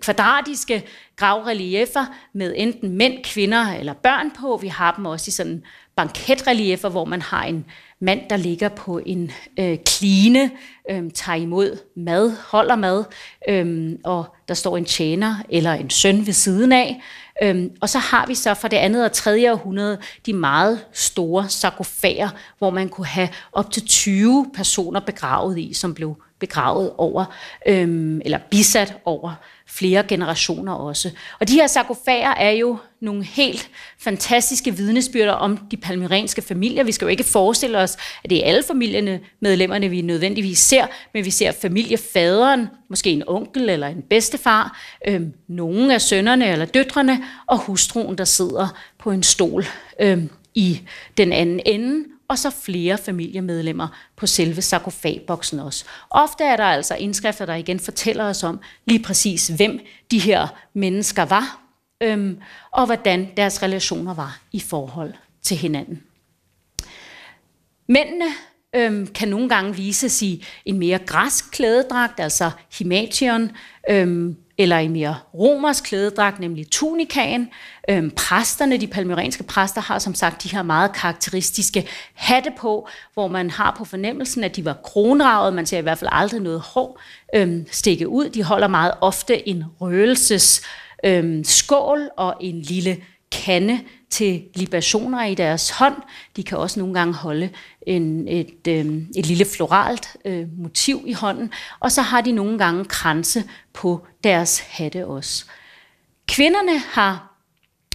kvadratiske gravrelieffer med enten mænd, kvinder eller børn på. Vi har dem også i sådan banketrelieffer, hvor man har en mand, der ligger på en øh, kline, øh, tager imod mad, holder mad, øh, og der står en tjener eller en søn ved siden af. Øh, og så har vi så fra det andet og tredje århundrede de meget store sarkofager, hvor man kunne have op til 20 personer begravet i, som blev begravet over, øh, eller bisat over flere generationer også. Og de her sarkofager er jo nogle helt fantastiske vidnesbyrder om de palmyrenske familier. Vi skal jo ikke forestille os, at det er alle familierne, medlemmerne, vi nødvendigvis ser, men vi ser familiefaderen, måske en onkel eller en bedstefar, øh, nogle af sønnerne eller døtrene, og hustruen, der sidder på en stol øh, i den anden ende, og så flere familiemedlemmer på selve sarkofagboksen også. Ofte er der altså indskrifter, der igen fortæller os om lige præcis, hvem de her mennesker var, øhm, og hvordan deres relationer var i forhold til hinanden. Mændene øhm, kan nogle gange vises i en mere græsk klædedragt, altså himation, øhm, eller i mere romersk klædedragt, nemlig tunikagen. Øhm, præsterne, de palmyrenske præster, har som sagt de her meget karakteristiske hatte på, hvor man har på fornemmelsen, at de var kronravet. Man ser i hvert fald aldrig noget hår øhm, stikke ud. De holder meget ofte en røgelses øhm, skål og en lille kande til libationer i deres hånd. De kan også nogle gange holde en, et, øh, et lille floralt øh, motiv i hånden, og så har de nogle gange kranse på deres hatte også. Kvinderne har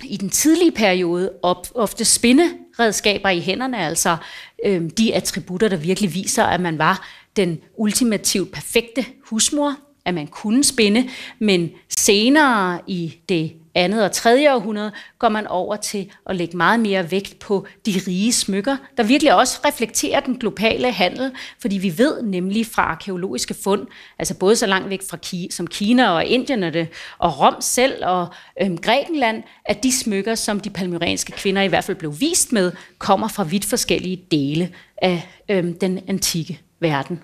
i den tidlige periode op, ofte spinderedskaber i hænderne, altså øh, de attributter, der virkelig viser, at man var den ultimativt perfekte husmor, at man kunne spinde, men senere i det andet og tredje århundrede, går man over til at lægge meget mere vægt på de rige smykker, der virkelig også reflekterer den globale handel, fordi vi ved nemlig fra arkeologiske fund, altså både så langt væk fra Ki- som Kina og Indien og, det, og Rom selv og øhm, Grækenland, at de smykker, som de palmyranske kvinder i hvert fald blev vist med, kommer fra vidt forskellige dele af øhm, den antikke verden.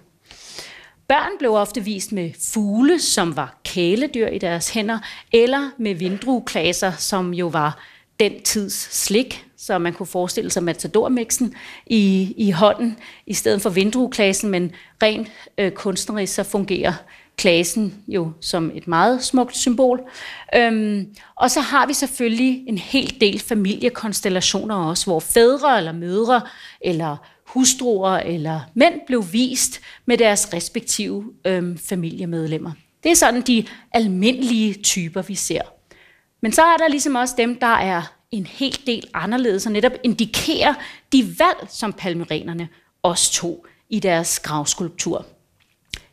Børn blev ofte vist med fugle, som var kæledyr i deres hænder, eller med vindrueklaser, som jo var den tids slik, så man kunne forestille sig matadormixen i, i hånden, i stedet for vindrueklasen, men rent øh, kunstnerisk så fungerer klasen jo som et meget smukt symbol. Øhm, og så har vi selvfølgelig en hel del familiekonstellationer også, hvor fædre eller mødre eller hustruer eller mænd blev vist med deres respektive øhm, familiemedlemmer. Det er sådan de almindelige typer, vi ser. Men så er der ligesom også dem, der er en hel del anderledes, og netop indikerer de valg, som palmyrenerne også tog i deres gravskulptur.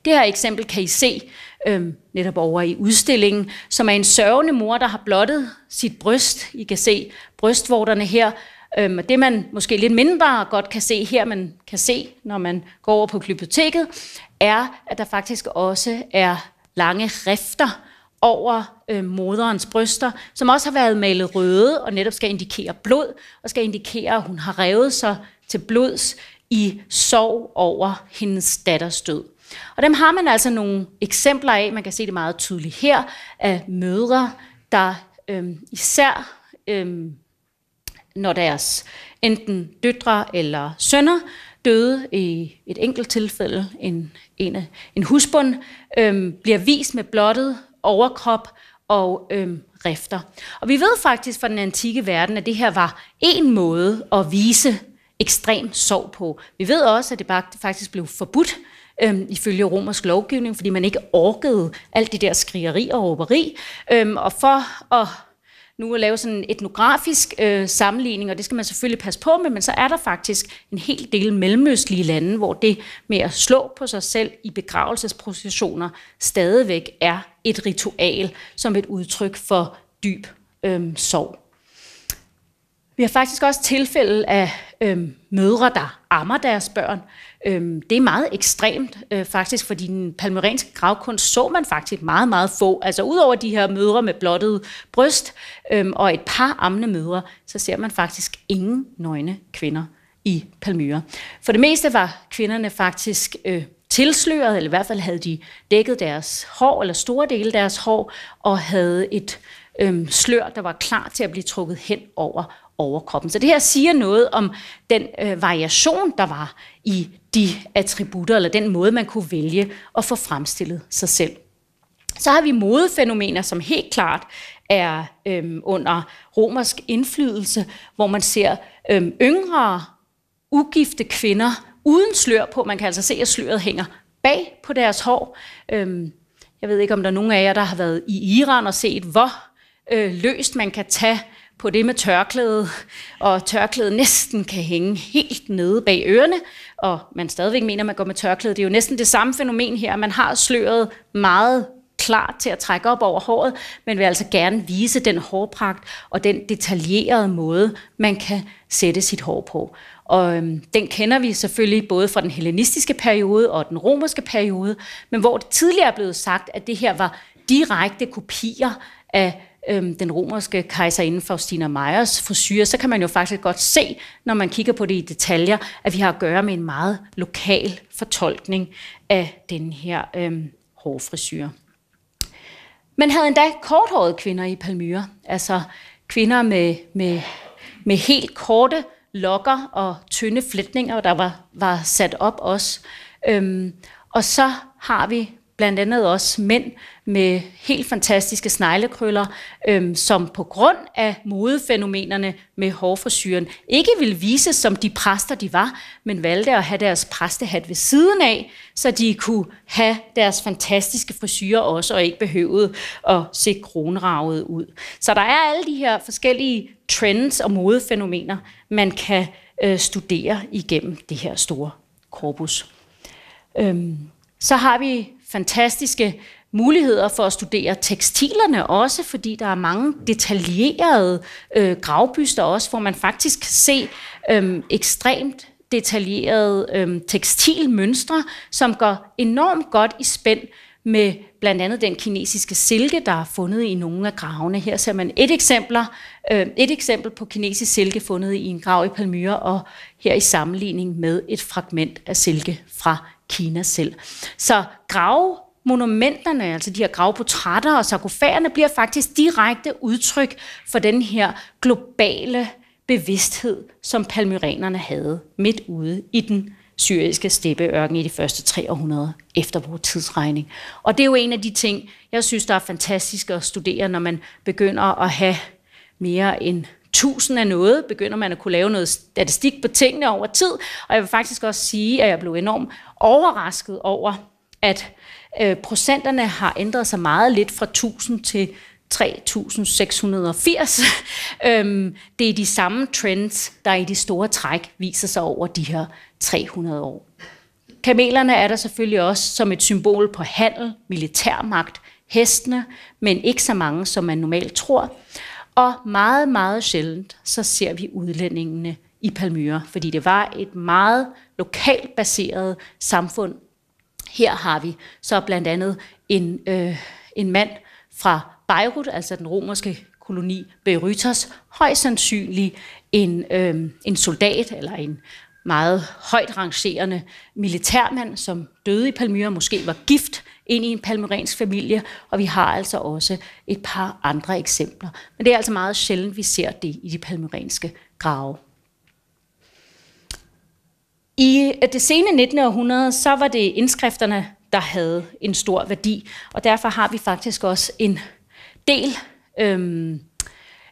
Det her eksempel kan I se øhm, netop over i udstillingen, som er en sørgende mor, der har blottet sit bryst. I kan se brystvorterne her, Øhm, og det man måske lidt mindre godt kan se her, man kan se, når man går over på biblioteket, er, at der faktisk også er lange rifter over øh, moderens bryster, som også har været malet røde og netop skal indikere blod, og skal indikere, at hun har revet sig til blods i sorg over hendes datters død. Og dem har man altså nogle eksempler af, man kan se det meget tydeligt her, af mødre, der øh, især øh, når deres enten døtre eller sønner døde i et enkelt tilfælde, en, en, en husbund, øhm, bliver vist med blottet overkrop og øhm, rifter. Og vi ved faktisk fra den antikke verden, at det her var en måde at vise ekstrem sorg på. Vi ved også, at det faktisk blev forbudt øhm, ifølge romersk lovgivning, fordi man ikke orkede alt det der skrigeri og råberi. Øhm, og for at nu at lave sådan en etnografisk øh, sammenligning, og det skal man selvfølgelig passe på med, men så er der faktisk en hel del mellemøstlige lande, hvor det med at slå på sig selv i begravelsesprocessioner stadigvæk er et ritual som et udtryk for dyb øh, sorg. Vi har faktisk også tilfælde af øh, mødre, der ammer deres børn, Øhm, det er meget ekstremt øh, faktisk, fordi den palmyrenske gravkunst så man faktisk meget, meget få. Altså udover de her mødre med blottet bryst øhm, og et par amne mødre, så ser man faktisk ingen nøgne kvinder i Palmyra. For det meste var kvinderne faktisk øh, tilsløret, eller i hvert fald havde de dækket deres hår, eller store dele af deres hår, og havde et øhm, slør, der var klar til at blive trukket hen over overkroppen. Så det her siger noget om den øh, variation, der var i de attributter, eller den måde, man kunne vælge at få fremstillet sig selv. Så har vi modefænomener, som helt klart er øhm, under romersk indflydelse, hvor man ser øhm, yngre, ugifte kvinder uden slør på. Man kan altså se, at sløret hænger bag på deres hår. Øhm, jeg ved ikke, om der er nogen af jer, der har været i Iran og set, hvor øh, løst man kan tage på det med tørklæde, og tørklædet næsten kan hænge helt nede bag ørerne, og man stadigvæk mener, at man går med tørklæde. Det er jo næsten det samme fænomen her. Man har sløret meget klar til at trække op over håret, men vil altså gerne vise den hårpragt og den detaljerede måde, man kan sætte sit hår på. Og øhm, den kender vi selvfølgelig både fra den hellenistiske periode og den romerske periode, men hvor det tidligere er blevet sagt, at det her var direkte kopier af øh, den romerske for Stina Meyers frisyr, så kan man jo faktisk godt se, når man kigger på det i detaljer, at vi har at gøre med en meget lokal fortolkning af den her øh, hårfrisyr. Man havde endda korthårede kvinder i Palmyra, altså kvinder med, med, med helt korte lokker og tynde flætninger, der var, var sat op også. Øhm, og så har vi blandt andet også mænd med helt fantastiske sneglekrøller, øhm, som på grund af modefænomenerne med hårforsyren ikke ville vise, som de præster de var, men valgte at have deres præstehat ved siden af, så de kunne have deres fantastiske frisyrer også, og ikke behøvede at se kronravet ud. Så der er alle de her forskellige trends og modefænomener, man kan øh, studere igennem det her store korpus. Øhm, så har vi fantastiske muligheder for at studere tekstilerne også, fordi der er mange detaljerede øh, gravbyster også, hvor man faktisk kan se øh, ekstremt detaljerede øh, tekstilmønstre, som går enormt godt i spænd med blandt andet den kinesiske silke, der er fundet i nogle af gravene. Her ser man et, eksempler, øh, et eksempel på kinesisk silke fundet i en grav i Palmyra, og her i sammenligning med et fragment af silke fra Kina selv. Så grave monumenterne, altså de her gravportrætter og sarkofagerne, bliver faktisk direkte udtryk for den her globale bevidsthed, som palmyrenerne havde midt ude i den syriske steppeørken i de første 300 efter vores tidsregning. Og det er jo en af de ting, jeg synes, der er fantastisk at studere, når man begynder at have mere end tusind af noget, begynder man at kunne lave noget statistik på tingene over tid. Og jeg vil faktisk også sige, at jeg blev enormt overrasket over, at øh, procenterne har ændret sig meget lidt fra 1000 til 3680. øhm, det er de samme trends, der i de store træk viser sig over de her 300 år. Kamelerne er der selvfølgelig også som et symbol på handel, militærmagt, hestene, men ikke så mange, som man normalt tror. Og meget, meget sjældent, så ser vi udlændingene i Palmyra, fordi det var et meget lokalt baseret samfund. Her har vi så blandt andet en, øh, en mand fra Beirut, altså den romerske koloni Berytos, højst sandsynligt en, øh, en soldat eller en meget højt rangerende militærmand, som døde i Palmyra, måske var gift ind i en palmyrensk familie, og vi har altså også et par andre eksempler. Men det er altså meget sjældent, vi ser det i de palmyrenske grave. I øh, det sene 19. århundrede, så var det indskrifterne, der havde en stor værdi, og derfor har vi faktisk også en del, øhm,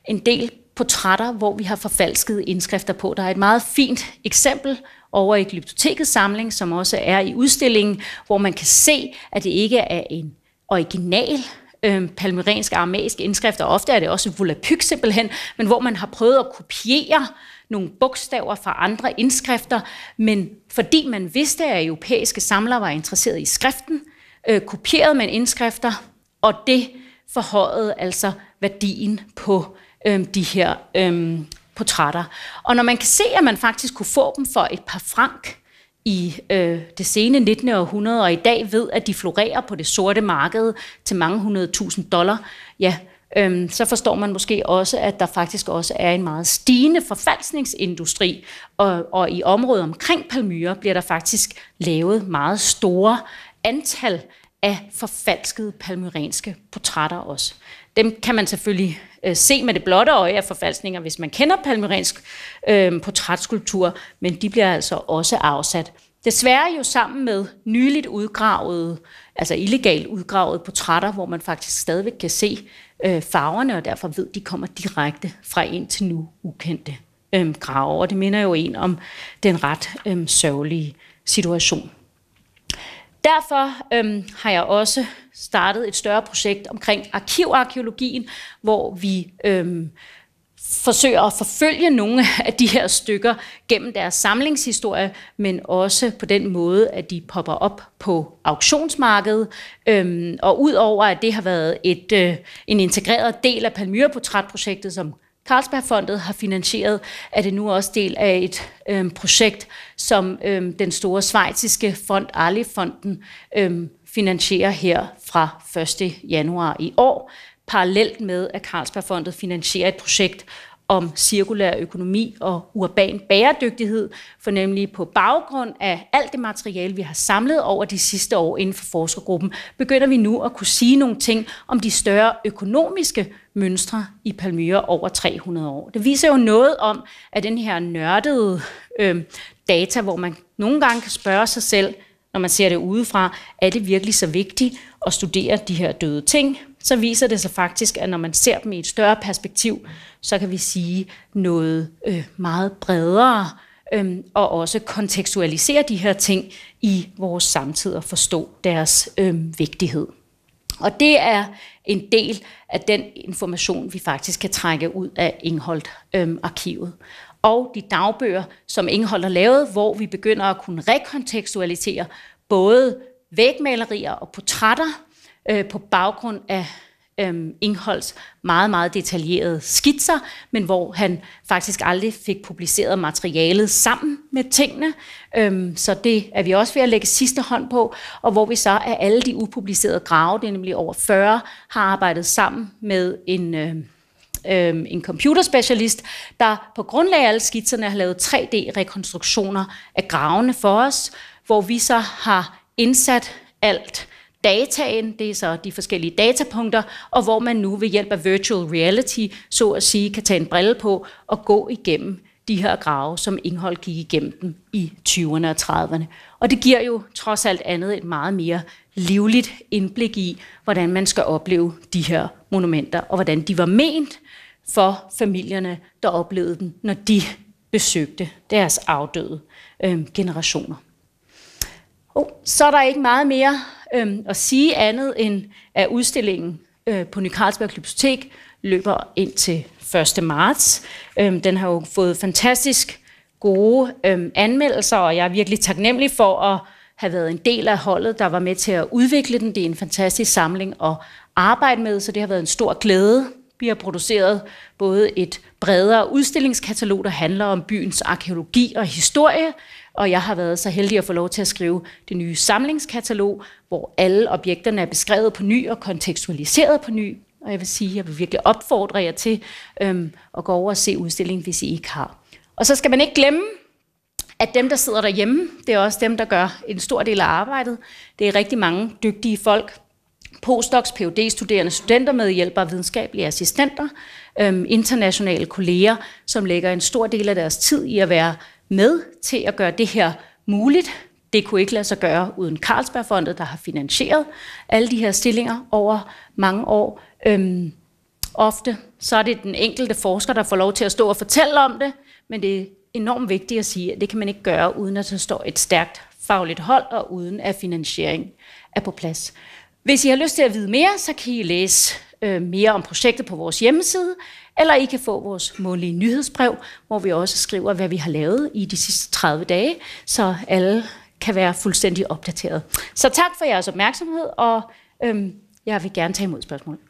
en del portrætter, hvor vi har forfalskede indskrifter på. Der er et meget fint eksempel over i Glyptotekets samling, som også er i udstillingen, hvor man kan se, at det ikke er en original øh, palmyrensk aramæisk indskrift, og ofte er det også volapyk simpelthen, men hvor man har prøvet at kopiere nogle bogstaver fra andre indskrifter, men fordi man vidste, at europæiske samlere var interesseret i skriften, øh, kopierede man indskrifter, og det forhøjede altså værdien på øh, de her øh, portrætter. Og når man kan se, at man faktisk kunne få dem for et par frank i øh, det sene 19. århundrede, og i dag ved, at de florerer på det sorte marked til mange tusind dollar, ja, øhm, så forstår man måske også, at der faktisk også er en meget stigende forfalskningsindustri, og, og i området omkring Palmyra bliver der faktisk lavet meget store antal af forfalskede palmyrenske portrætter også. Dem kan man selvfølgelig øh, se med det blotte øje af forfalskninger, hvis man kender palmyrensk øh, portrætskulptur, men de bliver altså også afsat. Desværre jo sammen med nyligt udgravede, altså illegalt udgravede portrætter, hvor man faktisk stadigvæk kan se øh, farverne, og derfor ved, de kommer direkte fra til nu ukendte øh, grave. Og det minder jo en om den ret øh, sørgelige situation. Derfor øh, har jeg også startet et større projekt omkring arkivarkeologien, hvor vi øhm, forsøger at forfølge nogle af de her stykker gennem deres samlingshistorie, men også på den måde, at de popper op på auktionsmarkedet. Øhm, og udover at det har været et, øh, en integreret del af Palmyra-portrætprojektet, som Carlsbergfondet har finansieret, er det nu også del af et øhm, projekt, som øhm, den store svejtiske fond, Ali-fonden, øhm, finansierer her fra 1. januar i år, parallelt med, at Carlsbergfondet finansierer et projekt om cirkulær økonomi og urban bæredygtighed, for nemlig på baggrund af alt det materiale, vi har samlet over de sidste år inden for forskergruppen, begynder vi nu at kunne sige nogle ting om de større økonomiske mønstre i Palmyra over 300 år. Det viser jo noget om, at den her nørdede øh, data, hvor man nogle gange kan spørge sig selv, når man ser det udefra, er det virkelig så vigtigt at studere de her døde ting, så viser det sig faktisk, at når man ser dem i et større perspektiv, så kan vi sige noget øh, meget bredere, øh, og også kontekstualisere de her ting i vores samtid og forstå deres øh, vigtighed. Og det er en del af den information, vi faktisk kan trække ud af ingholdt øhm, arkivet og de dagbøger, som Ingehold har lavet, hvor vi begynder at kunne rekontekstualisere både vægmalerier og portrætter øh, på baggrund af øh, Ingholds meget, meget detaljerede skitser, men hvor han faktisk aldrig fik publiceret materialet sammen med tingene. Øh, så det er vi også ved at lægge sidste hånd på, og hvor vi så af alle de upublicerede grave, det er nemlig over 40, har arbejdet sammen med en... Øh, øh, en computerspecialist, der på grundlag af alle skitserne har lavet 3D-rekonstruktioner af gravene for os, hvor vi så har indsat alt dataen, det er så de forskellige datapunkter, og hvor man nu ved hjælp af virtual reality, så at sige, kan tage en brille på og gå igennem de her grave, som Inghold gik igennem dem i 20'erne og 30'erne. Og det giver jo trods alt andet et meget mere livligt indblik i, hvordan man skal opleve de her monumenter, og hvordan de var ment for familierne, der oplevede dem, når de besøgte deres afdøde øh, generationer. Oh, så er der ikke meget mere øh, at sige andet end, at udstillingen øh, på Ny Carlsberg Glyptotek løber ind til 1. marts. Øhm, den har jo fået fantastisk gode øhm, anmeldelser, og jeg er virkelig taknemmelig for at have været en del af holdet, der var med til at udvikle den. Det er en fantastisk samling at arbejde med, så det har været en stor glæde. Vi har produceret både et bredere udstillingskatalog, der handler om byens arkeologi og historie, og jeg har været så heldig at få lov til at skrive det nye samlingskatalog, hvor alle objekterne er beskrevet på ny og kontekstualiseret på ny. Og jeg vil sige, jeg vil virkelig opfordre jer til øhm, at gå over og se udstillingen, hvis I ikke har. Og så skal man ikke glemme, at dem, der sidder derhjemme, det er også dem, der gør en stor del af arbejdet. Det er rigtig mange dygtige folk, postdocs, phd studerende studenter, af videnskabelige assistenter, øhm, internationale kolleger, som lægger en stor del af deres tid i at være med til at gøre det her muligt. Det kunne ikke lade sig gøre uden Carlsbergfondet, der har finansieret alle de her stillinger over mange år. Øhm, ofte så er det den enkelte forsker, der får lov til at stå og fortælle om det, men det er enormt vigtigt at sige, at det kan man ikke gøre, uden at der står et stærkt fagligt hold og uden at finansiering er på plads. Hvis I har lyst til at vide mere, så kan I læse øh, mere om projektet på vores hjemmeside, eller I kan få vores månedlige nyhedsbrev, hvor vi også skriver, hvad vi har lavet i de sidste 30 dage, så alle kan være fuldstændig opdateret. Så tak for jeres opmærksomhed, og øhm, jeg vil gerne tage imod spørgsmål.